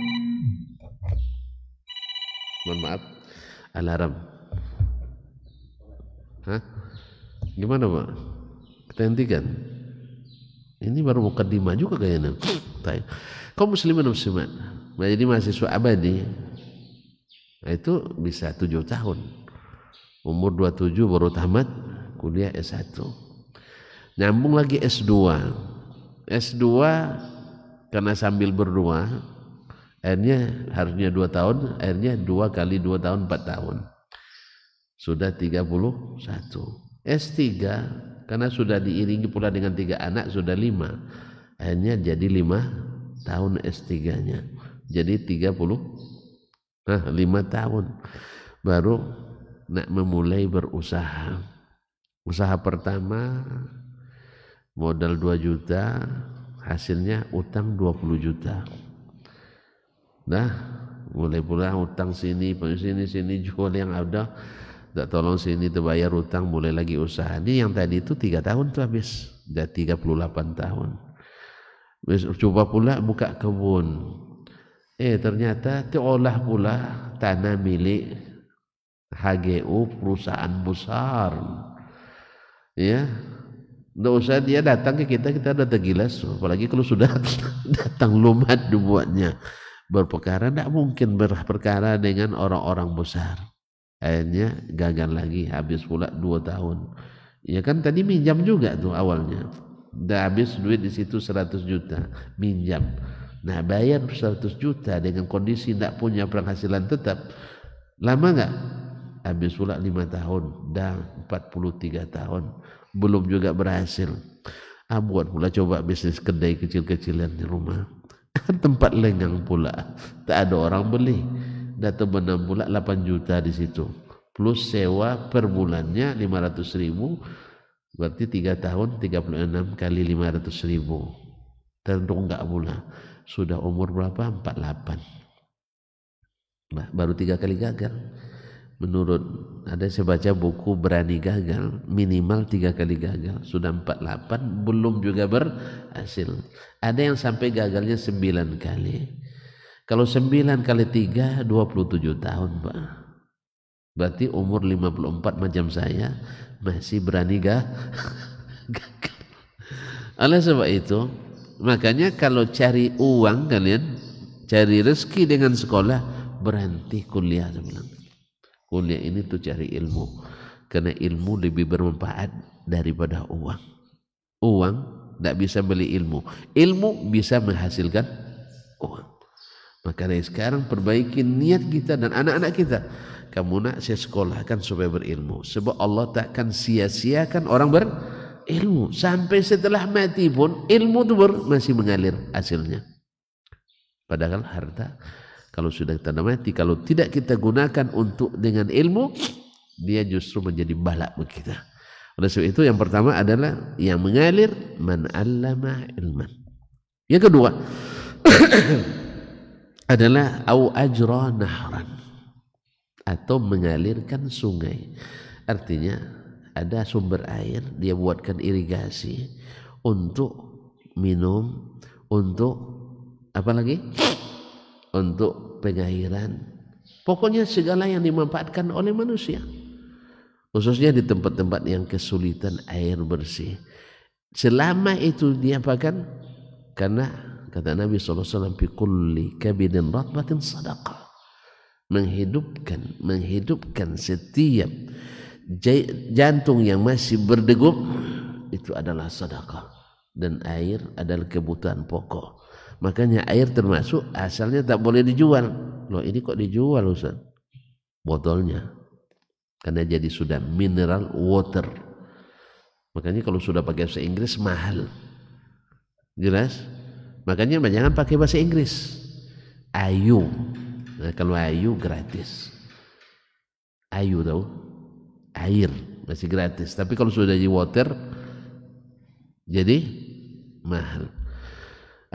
mohon maaf alarm Hah? gimana pak kita hentikan ini baru kedima juga kayaknya kau muslimin muslimat jadi mahasiswa abadi nah, itu bisa tujuh tahun umur 27 baru tamat kuliah S1 nyambung lagi S2 S2 karena sambil berdua Akhirnya harusnya dua tahun, akhirnya dua kali dua tahun empat tahun. Sudah tiga puluh satu. S3 karena sudah diiringi pula dengan tiga anak sudah lima. Akhirnya jadi lima tahun S3-nya. Jadi 30 nah lima tahun baru nak memulai berusaha. Usaha pertama modal dua juta, hasilnya utang dua puluh juta. Dah mulai pula hutang sini, sini, sini jual yang ada. Tak tolong sini terbayar hutang, mulai lagi usaha. Ini yang tadi itu tiga tahun tuh habis. Dah 38 tahun. Coba pula buka kebun. Eh ternyata diolah pula tanah milik HGU perusahaan besar. Ya, Tidak usah dia datang ke kita, kita ada tergilas. Apalagi kalau sudah datang lumat dibuatnya berperkara tidak mungkin berperkara dengan orang-orang besar akhirnya gagal lagi habis pula dua tahun ya kan tadi minjam juga tuh awalnya udah habis duit di situ 100 juta minjam nah bayar 100 juta dengan kondisi tidak punya penghasilan tetap lama nggak habis pula lima tahun dah 43 tahun belum juga berhasil buat pula coba bisnis kedai kecil-kecilan di rumah Kan tempat lengang pula tak ada orang beli data benam pula 8 juta di situ plus sewa per bulannya 500 ribu berarti 3 tahun 36 kali 500 ribu terdonggak pula sudah umur berapa 48 nah, baru tiga kali gagal menurut ada saya baca buku berani gagal minimal tiga kali gagal sudah 48 belum juga berhasil ada yang sampai gagalnya 9 kali kalau 9 kali 3 27 tahun Pak berarti umur 54 macam saya masih berani gagal oleh sebab itu makanya kalau cari uang kalian cari rezeki dengan sekolah berhenti kuliah saya kuliah ini tuh cari ilmu karena ilmu lebih bermanfaat daripada uang uang tidak bisa beli ilmu ilmu bisa menghasilkan uang makanya sekarang perbaiki niat kita dan anak-anak kita kamu nak saya sekolahkan supaya berilmu sebab Allah takkan sia-siakan orang berilmu sampai setelah mati pun ilmu itu masih mengalir hasilnya padahal harta kalau sudah kita mati, kalau tidak kita gunakan untuk dengan ilmu, dia justru menjadi balak bagi kita. Oleh sebab itu yang pertama adalah yang mengalir man allama ilman. Yang kedua adalah au ajra nahran atau mengalirkan sungai. Artinya ada sumber air dia buatkan irigasi untuk minum, untuk apa lagi? untuk pengairan. Pokoknya segala yang dimanfaatkan oleh manusia. Khususnya di tempat-tempat yang kesulitan air bersih. Selama itu dia diapakan? Karena kata Nabi Sallallahu Alaihi Wasallam, kulli kabidin ratbatin sadaqah. Menghidupkan, menghidupkan setiap jantung yang masih berdegup itu adalah sedekah dan air adalah kebutuhan pokok. Makanya air termasuk asalnya tak boleh dijual. Loh ini kok dijual Ustaz? Botolnya. Karena jadi sudah mineral water. Makanya kalau sudah pakai bahasa Inggris mahal. Jelas? Makanya jangan pakai bahasa Inggris. Ayu. Nah, kalau ayu gratis. Ayu tahu? Air masih gratis. Tapi kalau sudah di water jadi mahal.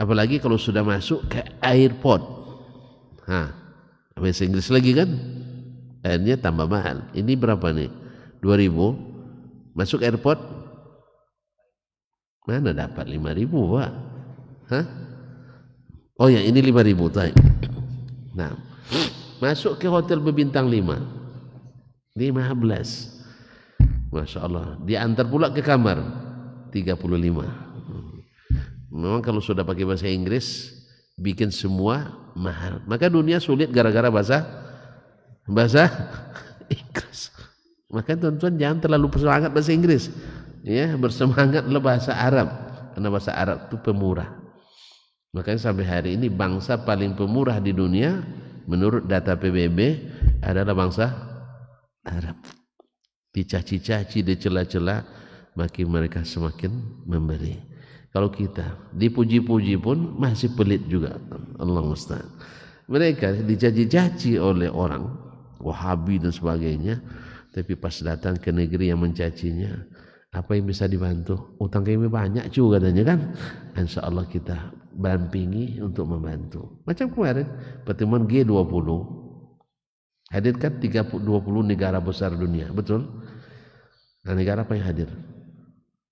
Apalagi kalau sudah masuk ke airport. Hah, bahasa Inggris lagi kan? Airnya tambah mahal. Ini berapa nih? 2000 masuk airport mana dapat 5000 Pak Hah? oh ya ini 5000 tahu nah masuk ke hotel berbintang 5 15 Masya Allah diantar pula ke kamar 35 Memang kalau sudah pakai bahasa Inggris bikin semua mahal. Maka dunia sulit gara-gara bahasa bahasa Inggris. Maka tuan-tuan jangan terlalu bersemangat bahasa Inggris. Ya, bersemangatlah bahasa Arab. Karena bahasa Arab itu pemurah. Makanya sampai hari ini bangsa paling pemurah di dunia menurut data PBB adalah bangsa Arab. Dicaci-caci, dicela-cela, makin mereka semakin memberi. Kalau kita dipuji-puji pun masih pelit juga. Allah mustahil. Mereka dijaji-jaji oleh orang Wahabi dan sebagainya, tapi pas datang ke negeri yang mencacinya, apa yang bisa dibantu? Utang kami banyak juga katanya kan. Insya Allah kita bampingi untuk membantu. Macam kemarin pertemuan G20 hadirkan 30, 20 negara besar dunia, betul? Nah, negara apa yang hadir?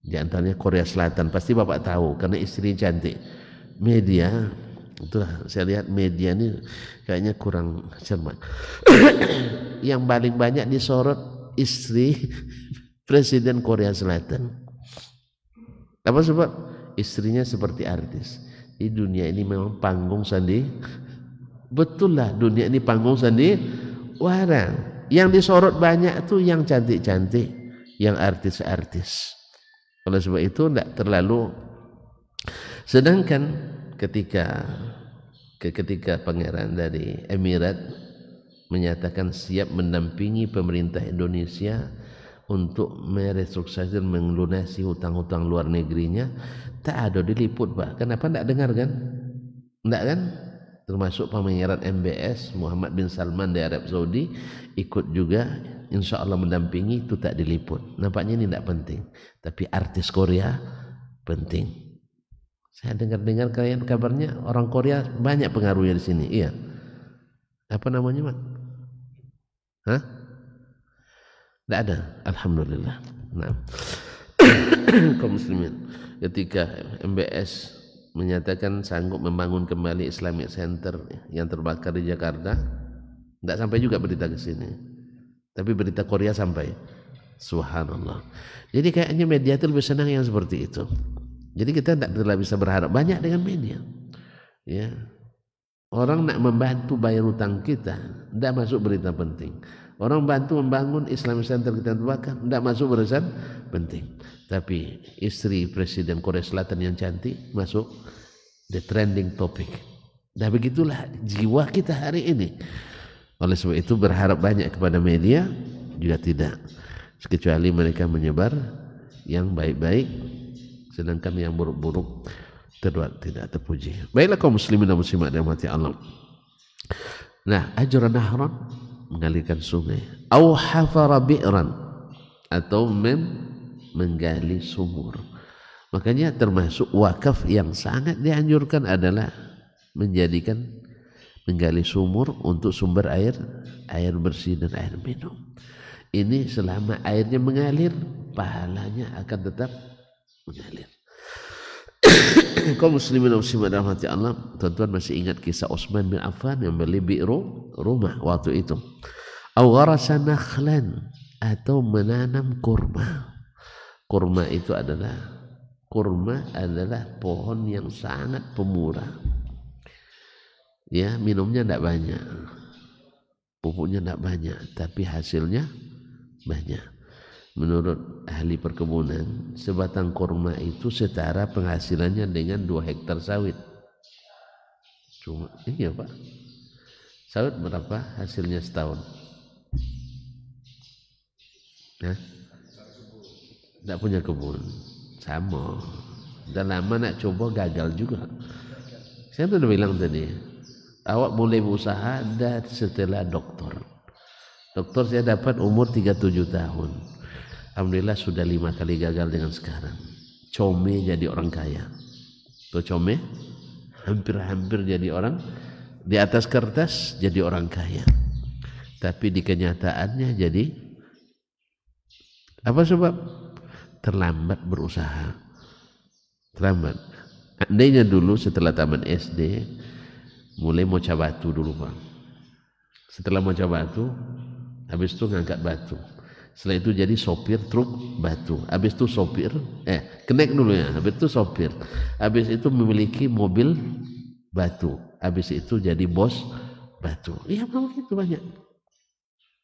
Di antaranya Korea Selatan, pasti Bapak tahu karena istri cantik. Media itulah saya lihat media ini kayaknya kurang cermat. yang paling banyak disorot istri presiden Korea Selatan. Apa sebab? Istrinya seperti artis. Di dunia ini memang panggung sandi. Betul lah dunia ini panggung sandi. Warang. Yang disorot banyak tuh yang cantik-cantik, yang artis-artis. Oleh sebab itu tidak terlalu sedangkan ketika ketika pangeran dari Emirat menyatakan siap mendampingi pemerintah Indonesia untuk merestruktur mengelunasi hutang-hutang luar negerinya tak ada diliput pak kenapa tidak dengar kan tidak kan termasuk pangeran MBS Muhammad bin Salman dari Arab Saudi ikut juga insya Allah mendampingi itu tak diliput nampaknya ini tidak penting tapi artis Korea penting saya dengar-dengar kalian kabarnya orang Korea banyak pengaruhnya di sini iya apa namanya mat Hah? tidak ada Alhamdulillah nah kaum muslimin ketika MBS menyatakan sanggup membangun kembali Islamic Center yang terbakar di Jakarta tidak sampai juga berita ke sini tapi berita Korea sampai. Subhanallah. Jadi kayaknya media itu lebih senang yang seperti itu. Jadi kita tidak bisa berharap banyak dengan media. Ya. Orang nak membantu bayar utang kita, tidak masuk berita penting. Orang bantu membangun Islam Center kita terbakar, tidak masuk berita penting. Tapi istri Presiden Korea Selatan yang cantik masuk the trending topic. Dan begitulah jiwa kita hari ini. Oleh sebab itu berharap banyak kepada media juga tidak. Kecuali mereka menyebar yang baik-baik sedangkan yang buruk-buruk terdapat tidak terpuji. Baiklah kaum muslimin dan muslimat yang mati Allah. Nah, ajran nahran mengalirkan sungai. Au hafara bi'ran atau mem menggali sumur. Makanya termasuk wakaf yang sangat dianjurkan adalah menjadikan menggali sumur untuk sumber air air bersih dan air minum ini selama airnya mengalir pahalanya akan tetap mengalir kaum muslimin dan muslimat rahmati Allah tuan-tuan masih ingat kisah Utsman bin Affan yang beli biru rumah waktu itu awgharasa nakhlan atau menanam kurma kurma itu adalah kurma adalah pohon yang sangat pemurah ya minumnya tidak banyak pupuknya tidak banyak tapi hasilnya banyak menurut ahli perkebunan sebatang kurma itu setara penghasilannya dengan 2 hektar sawit cuma ini iya, pak sawit berapa hasilnya setahun Hah? tidak punya kebun sama dan lama nak coba gagal juga saya udah bilang tadi awak boleh berusaha dan setelah dokter dokter saya dapat umur 37 tahun Alhamdulillah sudah lima kali gagal dengan sekarang come jadi orang kaya tuh come hampir-hampir jadi orang di atas kertas jadi orang kaya tapi di kenyataannya jadi apa sebab terlambat berusaha terlambat andainya dulu setelah taman SD mulai moca batu dulu bang. Setelah moca batu, habis itu ngangkat batu. Setelah itu jadi sopir truk batu. Habis itu sopir, eh, kenek dulu ya. Habis itu sopir. Habis itu memiliki mobil batu. Habis itu jadi bos batu. Iya memang gitu banyak.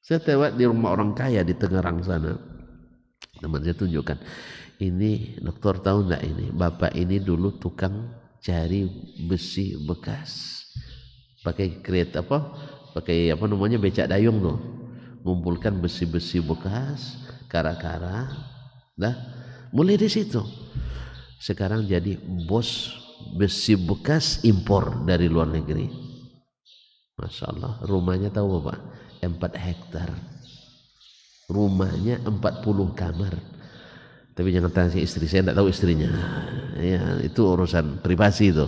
Saya tewas di rumah orang kaya di Tangerang sana. Teman saya tunjukkan. Ini dokter tahu nggak ini? Bapak ini dulu tukang cari besi bekas pakai kereta apa pakai apa namanya becak dayung tuh mengumpulkan besi-besi bekas kara-kara dah mulai di situ sekarang jadi bos besi bekas impor dari luar negeri Masya Allah rumahnya tahu Bapak 4 hektar rumahnya 40 kamar tapi jangan tanya istri saya tidak tahu istrinya ya itu urusan privasi itu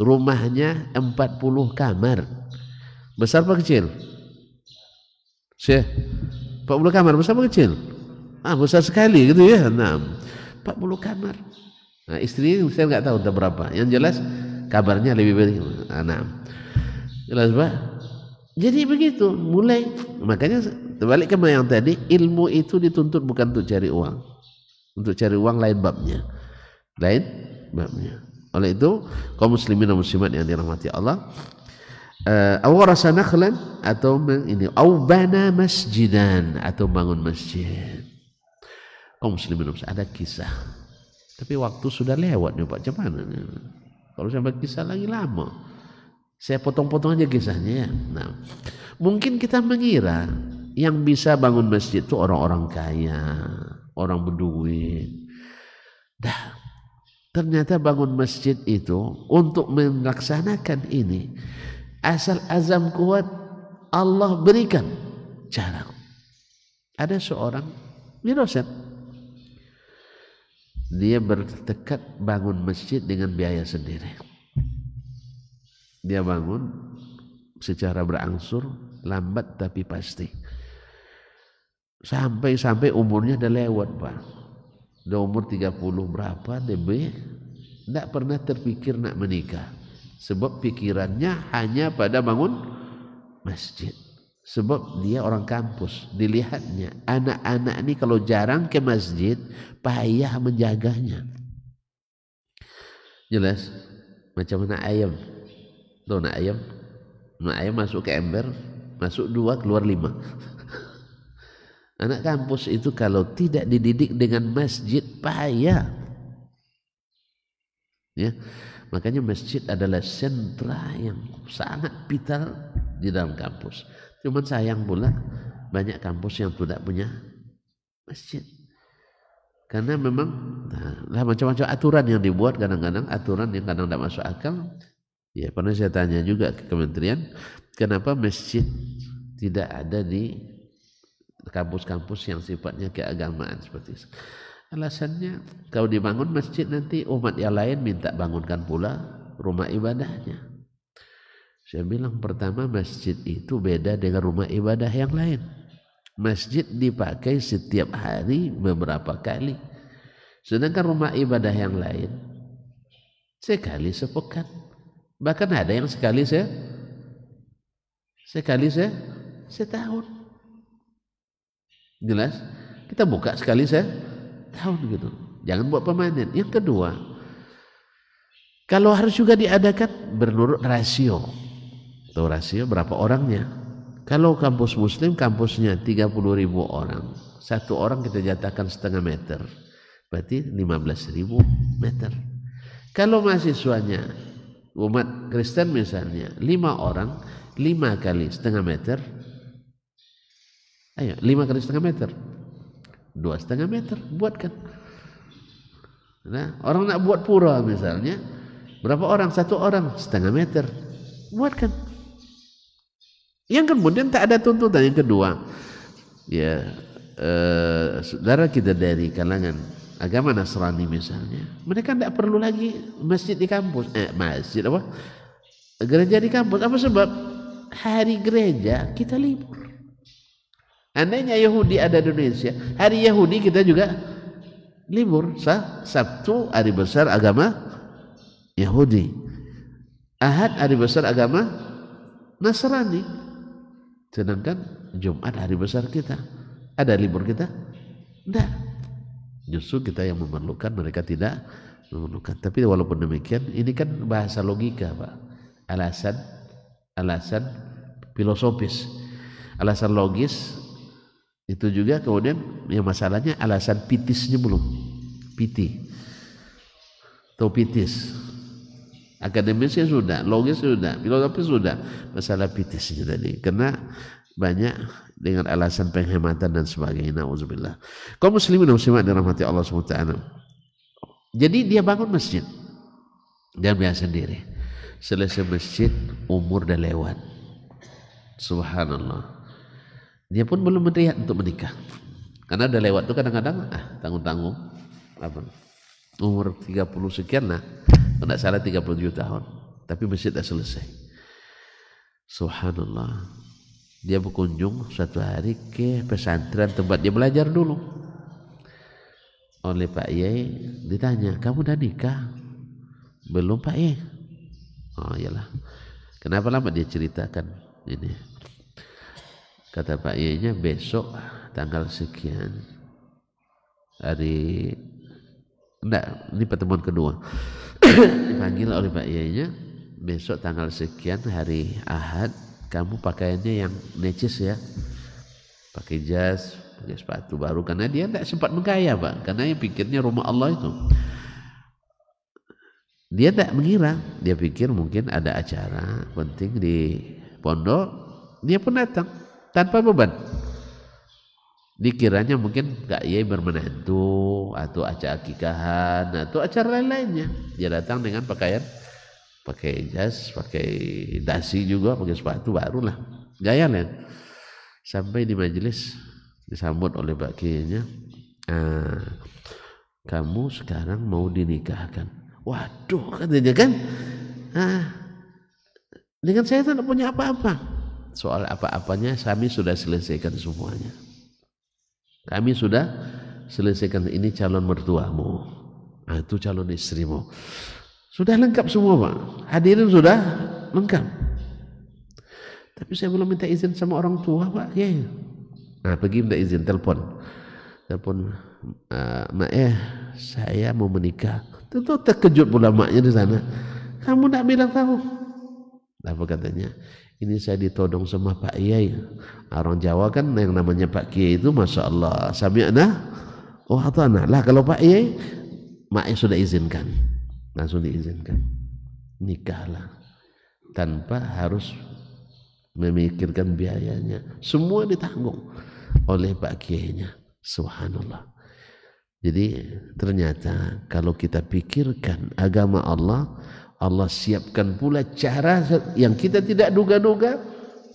rumahnya 40 kamar besar apa kecil? Syekh 40 kamar besar apa kecil? Ah besar sekali gitu ya enam 40 kamar nah istrinya saya nggak tahu entah berapa yang jelas kabarnya lebih banyak enam ah, jelas pak jadi begitu mulai makanya terbalik ke yang tadi ilmu itu dituntut bukan untuk cari uang untuk cari uang lain babnya lain babnya oleh itu, kaum muslimin dan muslimat yang dirahmati Allah, eh, awarasa nakhlan atau ini awbana masjidan atau bangun masjid. Kaum muslimin ada kisah. Tapi waktu sudah lewat nih Pak, cuman Kalau sampai kisah lagi lama. Saya potong-potong aja kisahnya ya. Nah, mungkin kita mengira yang bisa bangun masjid itu orang-orang kaya, orang berduit. Dah, Ternyata bangun masjid itu untuk melaksanakan ini asal azam kuat Allah berikan jalan. Ada seorang di Dia bertekad bangun masjid dengan biaya sendiri. Dia bangun secara berangsur, lambat tapi pasti. Sampai-sampai umurnya udah lewat, Pak udah umur 30 berapa DB tidak pernah terpikir nak menikah sebab pikirannya hanya pada bangun masjid sebab dia orang kampus dilihatnya anak-anak ini kalau jarang ke masjid payah menjaganya jelas macam mana ayam tuh nak ayam nak ayam masuk ke ember masuk dua keluar lima Anak kampus itu kalau tidak dididik dengan masjid payah. Ya. Makanya masjid adalah sentra yang sangat vital di dalam kampus. Cuman sayang pula banyak kampus yang tidak punya masjid. Karena memang nah, macam-macam aturan yang dibuat kadang-kadang aturan yang kadang tidak masuk akal. Ya pernah saya tanya juga ke kementerian kenapa masjid tidak ada di kampus-kampus yang sifatnya keagamaan seperti itu. Alasannya kalau dibangun masjid nanti umat yang lain minta bangunkan pula rumah ibadahnya. Saya bilang pertama masjid itu beda dengan rumah ibadah yang lain. Masjid dipakai setiap hari beberapa kali. Sedangkan rumah ibadah yang lain sekali sepekan. Bahkan ada yang sekali se sekali se setahun. Jelas? Kita buka sekali saya tahun gitu. Jangan buat permanen. Yang kedua, kalau harus juga diadakan menurut rasio. atau rasio berapa orangnya? Kalau kampus muslim kampusnya 30 ribu orang. Satu orang kita jatahkan setengah meter. Berarti 15 ribu meter. Kalau mahasiswanya umat Kristen misalnya lima orang lima kali setengah meter Ayo, lima kali setengah meter. Dua setengah meter, buatkan. Nah, orang nak buat pura misalnya, berapa orang? Satu orang, setengah meter. Buatkan. Yang kemudian tak ada tuntutan. Yang kedua, ya eh, saudara kita dari kalangan agama Nasrani misalnya, mereka tidak perlu lagi masjid di kampus. Eh, masjid apa? Gereja di kampus. Apa sebab? Hari gereja kita libur. Andainya Yahudi ada di Indonesia, hari Yahudi kita juga libur sah, Sabtu hari besar agama Yahudi. Ahad hari besar agama Nasrani. Sedangkan Jumat hari besar kita. Ada libur kita? Tidak. Justru kita yang memerlukan, mereka tidak memerlukan. Tapi walaupun demikian, ini kan bahasa logika, Pak. Alasan alasan filosofis. Alasan logis itu juga kemudian yang masalahnya alasan pitisnya belum. Piti. Atau pitis. Akademisnya sudah, logis sudah, filosofi sudah. Masalah pitisnya tadi. Karena banyak dengan alasan penghematan dan sebagainya. Nauzubillah. Kau muslimin dan muslimat dirahmati Allah SWT. Jadi dia bangun masjid. Dan biasa sendiri. Selesai masjid, umur dah lewat. Subhanallah dia pun belum melihat untuk menikah karena udah lewat tuh kadang-kadang ah tanggung-tanggung apa umur 30 sekian lah tidak salah 37 tahun tapi masjid dah selesai subhanallah dia berkunjung suatu hari ke pesantren tempat dia belajar dulu oleh Pak Yai ditanya kamu udah nikah belum Pak Yai oh iyalah kenapa lama dia ceritakan ini kata Pak Yainya besok tanggal sekian hari enggak ini pertemuan kedua dipanggil oleh Pak Yainya besok tanggal sekian hari Ahad kamu pakaiannya yang necis ya pakai jas pakai sepatu baru karena dia tidak sempat menggaya pak karena yang pikirnya rumah Allah itu dia tidak mengira dia pikir mungkin ada acara penting di pondok dia pun datang tanpa beban dikiranya mungkin Kak Yai bermenantu atau acara akikahan atau acara lain-lainnya dia datang dengan pakaian pakai jas pakai dasi juga pakai sepatu barulah gaya lah sampai di majelis disambut oleh bakinya ah, kamu sekarang mau dinikahkan waduh katanya kan ah, dengan saya tidak punya apa-apa soal apa-apanya kami sudah selesaikan semuanya. Kami sudah selesaikan ini calon mertuamu. Nah, itu calon istrimu. Sudah lengkap semua, Pak. Hadirin sudah lengkap. Tapi saya belum minta izin sama orang tua, Pak. Ya. Nah, pergi minta izin telepon. Telepon eh, mak eh saya mau menikah. Tentu terkejut pula maknya di sana. Kamu tidak bilang tahu. Apa katanya? ini saya ditodong sama Pak Kiai orang Jawa kan yang namanya Pak Kiai itu Masya Allah sami'na wah oh, anak lah kalau Pak Kiai Mak sudah izinkan langsung diizinkan nikahlah tanpa harus memikirkan biayanya semua ditanggung oleh Pak Kiainya subhanallah jadi ternyata kalau kita pikirkan agama Allah Allah siapkan pula cara yang kita tidak duga-duga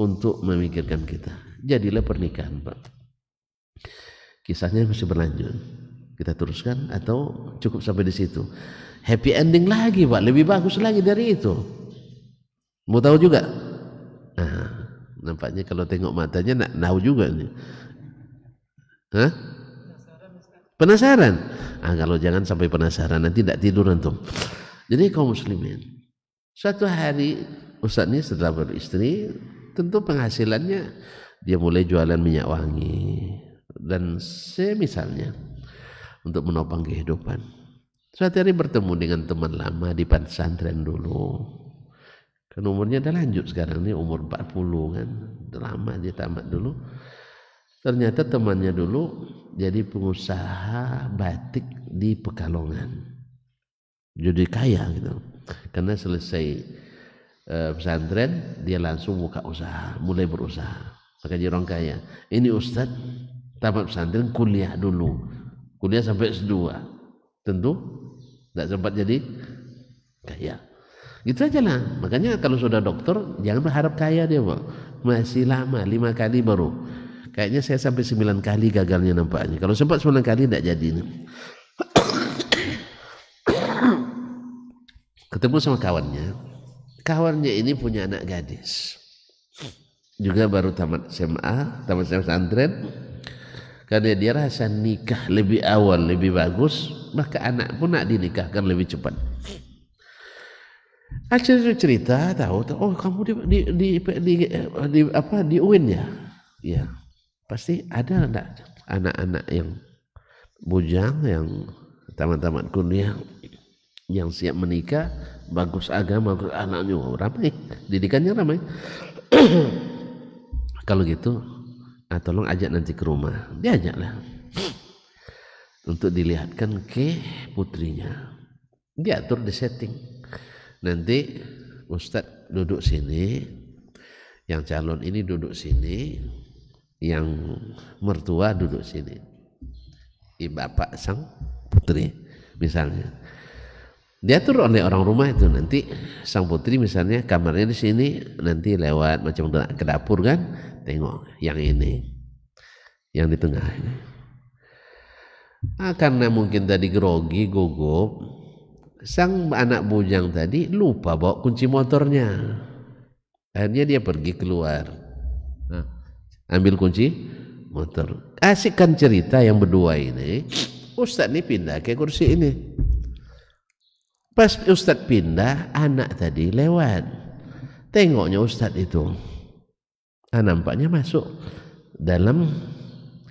untuk memikirkan kita. Jadilah pernikahan, Pak. Kisahnya masih berlanjut. Kita teruskan atau cukup sampai di situ. Happy ending lagi, Pak. Lebih bagus lagi dari itu. Mau tahu juga? Nah, nampaknya kalau tengok matanya nak tahu juga nih. Hah? Penasaran? Ah, kalau jangan sampai penasaran nanti tidak tidur antum. Jadi kaum muslimin, suatu hari Ustadz ini setelah beristri, tentu penghasilannya dia mulai jualan minyak wangi dan semisalnya untuk menopang kehidupan. Suatu hari bertemu dengan teman lama di pesantren dulu. Kan umurnya udah lanjut sekarang ini umur 40 kan. Lama dia tamat dulu. Ternyata temannya dulu jadi pengusaha batik di Pekalongan jadi kaya gitu karena selesai uh, pesantren dia langsung buka usaha mulai berusaha makanya orang kaya ini ustaz tamat pesantren kuliah dulu kuliah sampai S2 tentu tidak sempat jadi kaya gitu aja lah makanya kalau sudah dokter jangan berharap kaya dia bang masih lama lima kali baru kayaknya saya sampai sembilan kali gagalnya nampaknya kalau sempat sembilan kali tidak jadi nih ketemu sama kawannya kawannya ini punya anak gadis juga baru tamat SMA tamat SMA pesantren karena dia rasa nikah lebih awal lebih bagus maka anak pun nak dinikahkan lebih cepat Akhirnya cerita tahu, tahu oh kamu di di di, di, di apa di UIN ya? Ya. Pasti ada anak anak yang bujang yang teman-teman kuliah yang siap menikah bagus agama bagus anaknya ramai didikannya ramai kalau gitu ah, tolong ajak nanti ke rumah diajaklah untuk dilihatkan ke putrinya diatur di setting nanti Ustadz duduk sini yang calon ini duduk sini yang mertua duduk sini bapak sang putri misalnya diatur oleh orang rumah itu nanti sang putri misalnya kamarnya di sini nanti lewat macam ke dapur kan tengok yang ini yang di tengah ini ah, karena mungkin tadi grogi gugup sang anak bujang tadi lupa bawa kunci motornya akhirnya dia pergi keluar nah, ambil kunci motor asik cerita yang berdua ini Ustadz ini pindah ke kursi ini Pas Ustad pindah, anak tadi lewat. Tengoknya Ustad itu. Nah, nampaknya masuk dalam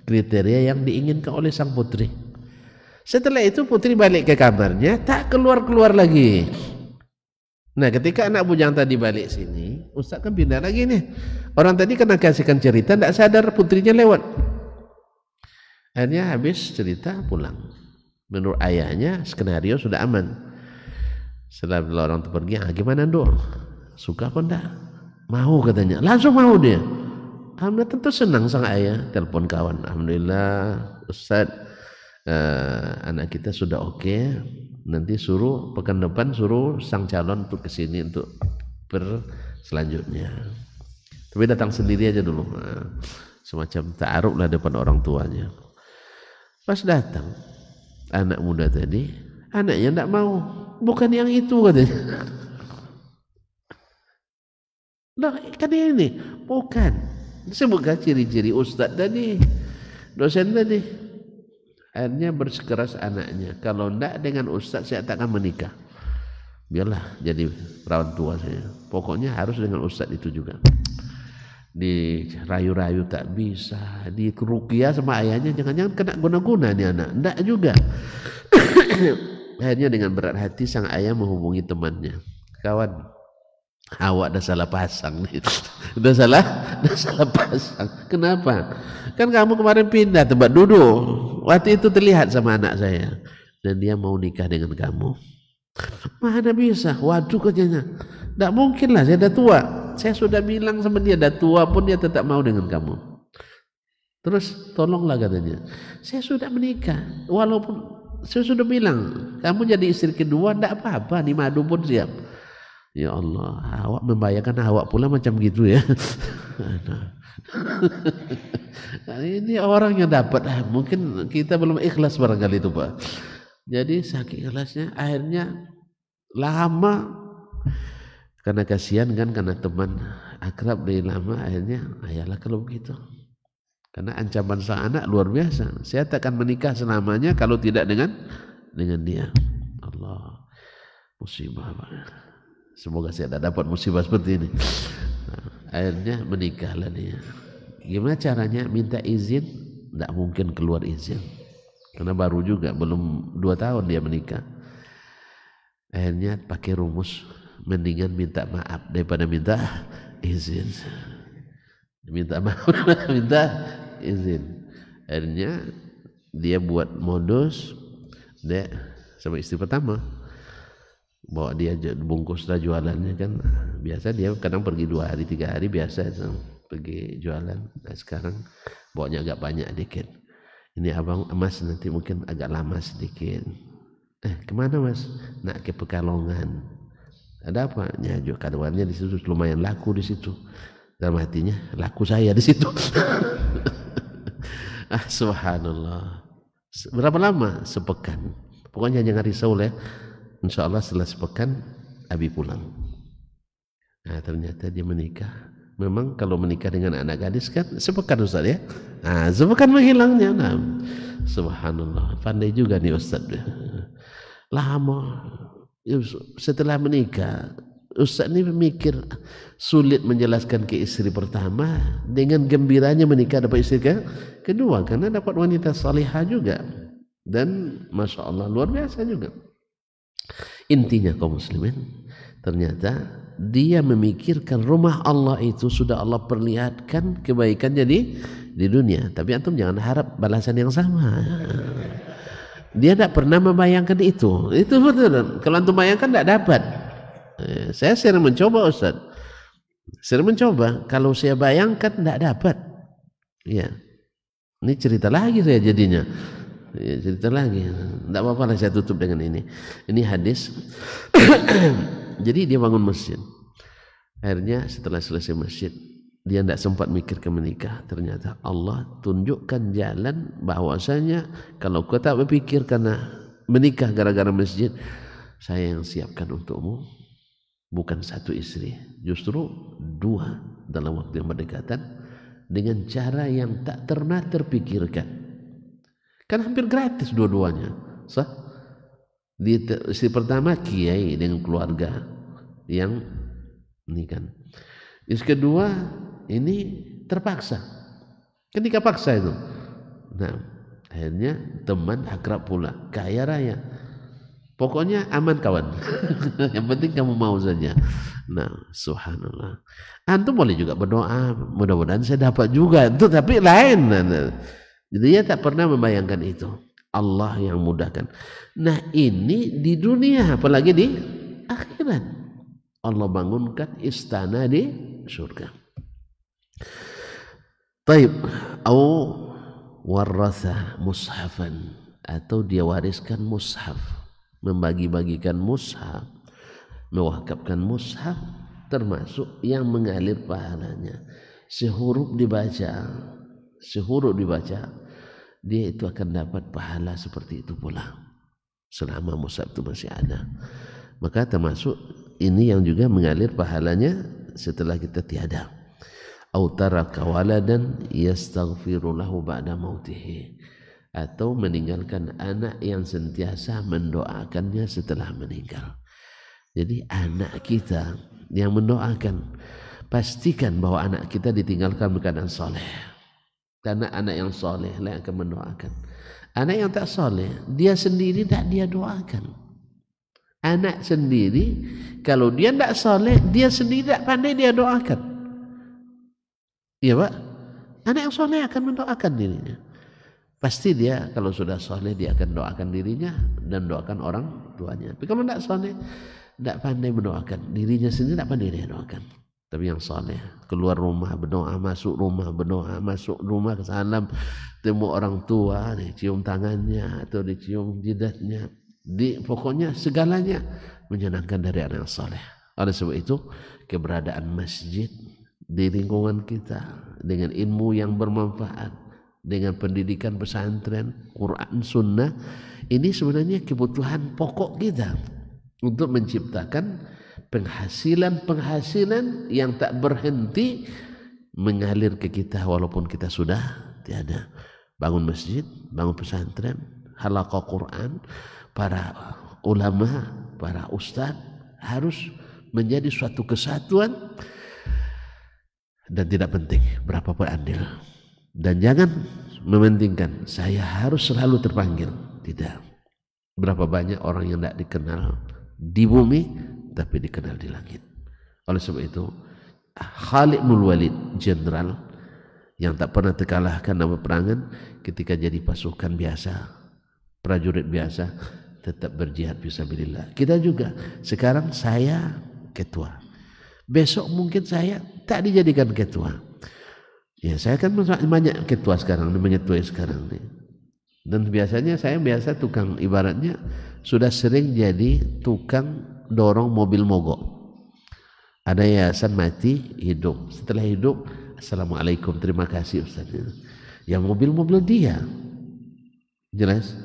kriteria yang diinginkan oleh sang putri. Setelah itu putri balik ke kamarnya, tak keluar-keluar lagi. Nah ketika anak bujang tadi balik sini, Ustad kan pindah lagi nih. Orang tadi kena kasihkan cerita, tidak sadar putrinya lewat. Akhirnya habis cerita pulang. Menurut ayahnya skenario sudah aman. Setelah orang itu pergi, ah, gimana dong? Suka apa enggak? Mau katanya, langsung mau dia. Alhamdulillah tentu senang sang ayah telepon kawan. Alhamdulillah Ustaz eh, anak kita sudah oke. Okay. Nanti suruh pekan depan suruh sang calon untuk kesini untuk per selanjutnya. Tapi datang sendiri aja dulu. Eh, semacam ta'aruf lah depan orang tuanya. Pas datang anak muda tadi anaknya tidak mau bukan yang itu katanya Nah, kan ini bukan semoga ciri-ciri ustaz tadi dosen tadi akhirnya bersekeras anaknya kalau tidak dengan ustaz saya tak akan menikah biarlah jadi perawan tua saya pokoknya harus dengan ustaz itu juga Di rayu rayu tak bisa di kerukia sama ayahnya jangan-jangan kena guna-guna nih anak Tidak juga Akhirnya dengan berat hati sang ayah menghubungi temannya. Kawan, awak dah salah pasang nih. dah salah, dah salah pasang. Kenapa? Kan kamu kemarin pindah tempat duduk. Waktu itu terlihat sama anak saya. Dan dia mau nikah dengan kamu. Mana bisa? Waduh kerjanya. Tidak mungkin lah, saya dah tua. Saya sudah bilang sama dia, dah tua pun dia tetap mau dengan kamu. Terus tolonglah katanya. Saya sudah menikah. Walaupun saya sudah bilang, kamu jadi istri kedua tidak apa-apa, di madu pun siap. Ya Allah, awak membayangkan awak pula macam gitu ya. nah, ini orang yang dapat, ah, mungkin kita belum ikhlas barangkali itu Pak. Jadi saking ikhlasnya akhirnya lama karena kasihan kan karena teman akrab dari lama akhirnya ayalah kalau begitu karena ancaman sang anak luar biasa. Saya tak akan menikah selamanya kalau tidak dengan dengan dia. Allah. Musibah banget. Semoga saya tak dapat musibah seperti ini. akhirnya menikahlah dia. Gimana caranya minta izin? Tidak mungkin keluar izin. Karena baru juga belum dua tahun dia menikah. Akhirnya pakai rumus mendingan minta maaf daripada minta izin. Minta maaf, minta izin akhirnya dia buat modus dek sama istri pertama bawa dia bungkus lah jualannya kan biasa dia kadang pergi dua hari tiga hari biasa pergi jualan nah, sekarang bawanya agak banyak dikit ini abang emas nanti mungkin agak lama sedikit eh kemana mas nak ke Pekalongan ada apa nyaju kaduannya di situ lumayan laku di situ dalam hatinya laku saya di situ ah subhanallah berapa lama sepekan pokoknya jangan risau ya insya Allah setelah sepekan Abi pulang nah ternyata dia menikah memang kalau menikah dengan anak gadis kan sepekan Ustaz ya nah sepekan menghilangnya nah subhanallah pandai juga nih Ustaz lama ya, setelah menikah Ustaz ini memikir sulit menjelaskan ke istri pertama dengan gembiranya menikah dapat istri ke kedua karena dapat wanita salihah juga dan masya Allah luar biasa juga intinya kaum muslimin ternyata dia memikirkan rumah Allah itu sudah Allah perlihatkan kebaikannya di di dunia tapi antum jangan harap balasan yang sama dia tak pernah membayangkan itu itu betul kalau antum bayangkan tak dapat Eh, saya sering mencoba Ustaz. Sering mencoba. Kalau saya bayangkan tidak dapat. Ya. Ini cerita lagi saya jadinya. Ya, cerita lagi. Tidak apa-apa lah saya tutup dengan ini. Ini hadis. Jadi dia bangun masjid. Akhirnya setelah selesai masjid, dia tidak sempat mikir ke menikah ternyata Allah tunjukkan jalan bahwasanya kalau kau tak berpikir karena menikah gara-gara masjid saya yang siapkan untukmu bukan satu istri, justru dua dalam waktu yang berdekatan dengan cara yang tak pernah terpikirkan. Kan hampir gratis dua-duanya, sah? Di istri pertama kiai dengan keluarga yang ini kan. Istri kedua ini terpaksa. Ketika paksa itu. Nah, akhirnya teman akrab pula, kaya raya Pokoknya aman kawan. yang penting kamu mau saja. Nah, subhanallah. Antum boleh juga berdoa, mudah-mudahan saya dapat juga. Itu tapi lain. Jadi dia tak pernah membayangkan itu. Allah yang mudahkan. Nah, ini di dunia apalagi di akhirat. Allah bangunkan istana di surga. Taib au waratha mushafan atau dia wariskan mushaf membagi-bagikan mushaf mewakafkan mushaf termasuk yang mengalir pahalanya sehuruf dibaca sehuruf dibaca dia itu akan dapat pahala seperti itu pula selama mushaf itu masih ada maka termasuk ini yang juga mengalir pahalanya setelah kita tiada autara kawala dan yastaghfirulahu ba'da mautihi atau meninggalkan anak yang sentiasa mendoakannya setelah meninggal. Jadi anak kita yang mendoakan pastikan bahwa anak kita ditinggalkan berkeadaan soleh. Karena anak yang soleh yang akan mendoakan. Anak yang tak soleh dia sendiri tak dia doakan. Anak sendiri kalau dia tak soleh dia sendiri tak pandai dia doakan. Iya pak. Anak yang soleh akan mendoakan dirinya pasti dia kalau sudah soleh dia akan doakan dirinya dan doakan orang tuanya. Tapi kalau tidak soleh, tidak pandai mendoakan dirinya sendiri tidak pandai dia doakan. Tapi yang soleh keluar rumah berdoa, masuk rumah berdoa, masuk rumah ke salam, temu orang tua, dicium tangannya atau dicium jidatnya, di pokoknya segalanya menyenangkan dari anak yang soleh. Oleh sebab itu keberadaan masjid di lingkungan kita dengan ilmu yang bermanfaat dengan pendidikan pesantren, Quran, Sunnah, ini sebenarnya kebutuhan pokok kita untuk menciptakan penghasilan-penghasilan yang tak berhenti mengalir ke kita walaupun kita sudah tiada. Bangun masjid, bangun pesantren, halaqah Quran, para ulama, para ustadz harus menjadi suatu kesatuan dan tidak penting berapa pun andil. Dan jangan mementingkan saya harus selalu terpanggil. Tidak. Berapa banyak orang yang tidak dikenal di bumi tapi dikenal di langit. Oleh sebab itu Khalid bin Walid jenderal yang tak pernah terkalahkan dalam perangan ketika jadi pasukan biasa prajurit biasa tetap berjihad fisabilillah. Kita juga sekarang saya ketua. Besok mungkin saya tak dijadikan ketua. Ya saya kan banyak ketua sekarang, menyetuai sekarang nih. Dan biasanya saya biasa tukang ibaratnya sudah sering jadi tukang dorong mobil mogok. Ada yayasan mati hidup. Setelah hidup, assalamualaikum terima kasih Ustaz. Ya mobil-mobil dia. Jelas?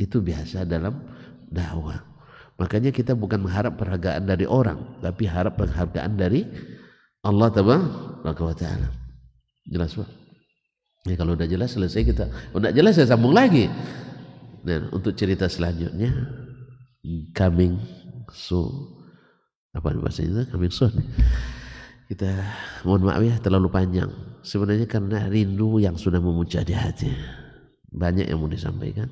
Itu biasa dalam dakwah. Makanya kita bukan mengharap perhargaan dari orang, tapi harap perhargaan dari Allah Taala. Jelas Pak? Ya kalau udah jelas selesai kita. Udah jelas saya sambung lagi. Dan untuk cerita selanjutnya coming soon. Apa bahasa itu? Coming soon. Kita mohon maaf ya terlalu panjang. Sebenarnya karena rindu yang sudah memuncak di hati. Banyak yang mau disampaikan.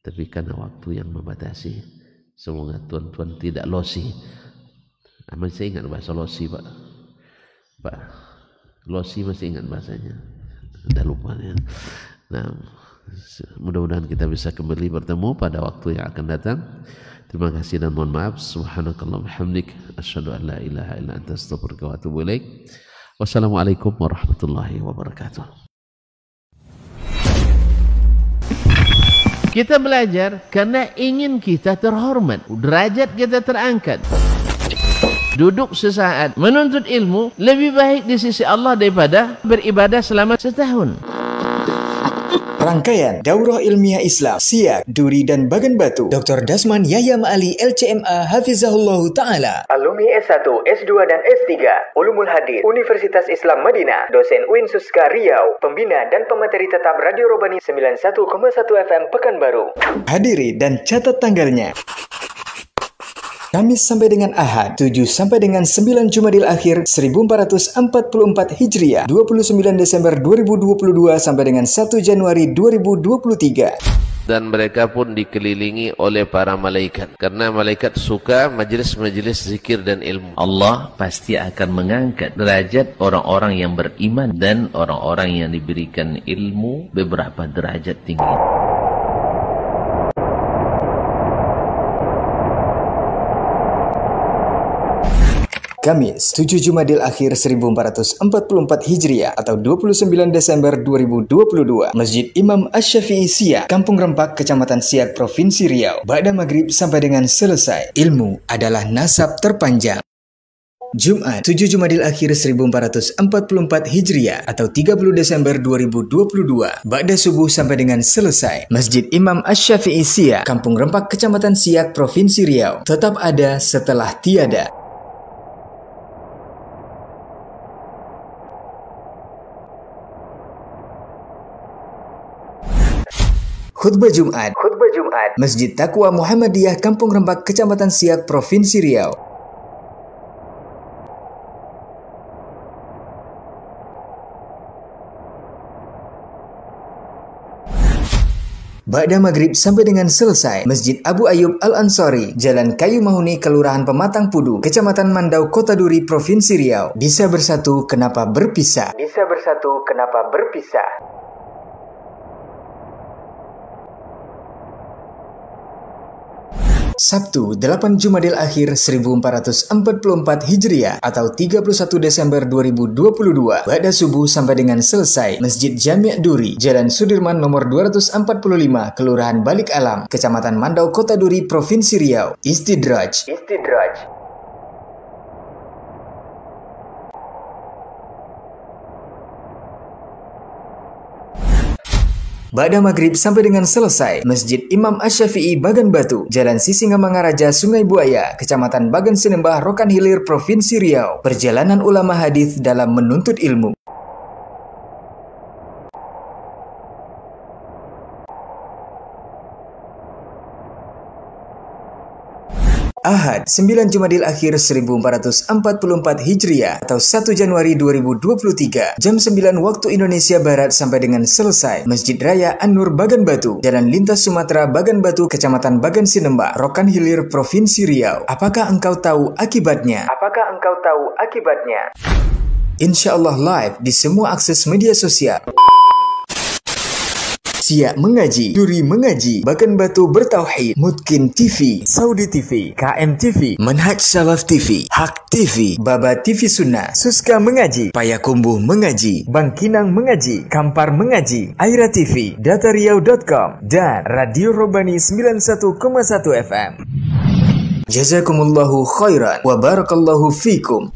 Tapi karena waktu yang membatasi. Semoga tuan-tuan tidak losi. Aman saya ingat bahasa losi pak. Pak Losi masih ingat bahasanya. Udah lupa ya. Nah, mudah-mudahan kita bisa kembali bertemu pada waktu yang akan datang. Terima kasih dan mohon maaf. Subhanakallah hamdik. Asyhadu an la ilaha illa anta astaghfiruka wa atubu ilaik. Wassalamualaikum warahmatullahi wabarakatuh. Kita belajar karena ingin kita terhormat, derajat kita terangkat duduk sesaat menuntut ilmu lebih baik di sisi Allah daripada beribadah selama setahun. Rangkaian Daurah Ilmiah Islam Siak, Duri dan Bagan Batu Dr. Dasman Yayam Ali LCMA Hafizahullah Ta'ala Alumni S1, S2 dan S3 Ulumul Hadir Universitas Islam Madinah Dosen Uin Suska Riau Pembina dan pemateri tetap Radio Robani 91,1 FM Pekanbaru Hadiri dan catat tanggalnya Kamis sampai dengan Ahad 7 sampai dengan 9 Jumadil Akhir 1444 Hijriah 29 Desember 2022 sampai dengan 1 Januari 2023 dan mereka pun dikelilingi oleh para malaikat karena malaikat suka majelis-majelis zikir dan ilmu Allah pasti akan mengangkat derajat orang-orang yang beriman dan orang-orang yang diberikan ilmu beberapa derajat tinggi Kamis, 7 Jumadil Akhir 1444 Hijriah atau 29 Desember 2022, Masjid Imam Asy-Syafi'i Sia, Kampung Rempak, Kecamatan Siak, Provinsi Riau. Ba'da maghrib sampai dengan selesai. Ilmu adalah nasab terpanjang. Jumat 7 Jumadil Akhir 1444 Hijriah atau 30 Desember 2022 Ba'da subuh sampai dengan selesai Masjid Imam Asy-Syafi'i Sia, Kampung Rempak Kecamatan Siak Provinsi Riau tetap ada setelah tiada Khutbah Jumat. Khutbah Jumat. Masjid Takwa Muhammadiyah Kampung Rembak Kecamatan Siak Provinsi Riau. Ba'da maghrib sampai dengan selesai, Masjid Abu Ayub Al-Ansori, Jalan Kayu Mahuni, Kelurahan Pematang Pudu, Kecamatan Mandau, Kota Duri, Provinsi Riau. Bisa bersatu, kenapa berpisah? Bisa bersatu, kenapa berpisah? Sabtu 8 Jumadil Akhir 1444 Hijriah atau 31 Desember 2022 pada subuh sampai dengan selesai Masjid Jami' Duri Jalan Sudirman nomor 245 Kelurahan Balik Alam Kecamatan Mandau Kota Duri Provinsi Riau Istidraj Istidraj Bada maghrib sampai dengan selesai, Masjid Imam Asyafi'i Bagan Batu, Jalan Sisingamangaraja Sungai Buaya, Kecamatan Bagan Sinembah, Rokan Hilir, Provinsi Riau. Perjalanan ulama hadis dalam menuntut ilmu. Ahad 9 Jumadil Akhir 1444 Hijriah atau 1 Januari 2023 jam 9 waktu Indonesia Barat sampai dengan selesai Masjid Raya An-Nur Bagan Batu Jalan Lintas Sumatera Bagan Batu Kecamatan Bagan Sinemba Rokan Hilir Provinsi Riau Apakah engkau tahu akibatnya? Apakah engkau tahu akibatnya? Insya Allah live di semua akses media sosial. Sia mengaji, Duri mengaji, Bakan Batu bertauhid, Mutkin TV, Saudi TV, KM TV, Manhaj Salaf TV, Hak TV, Baba TV Sunnah, Suska mengaji, Payakumbuh mengaji, Bangkinang mengaji, Kampar mengaji, Aira TV, Datariau.com, dan Radio Robani 91,1 FM. Jazakumullahu khairan wa barakallahu fikum.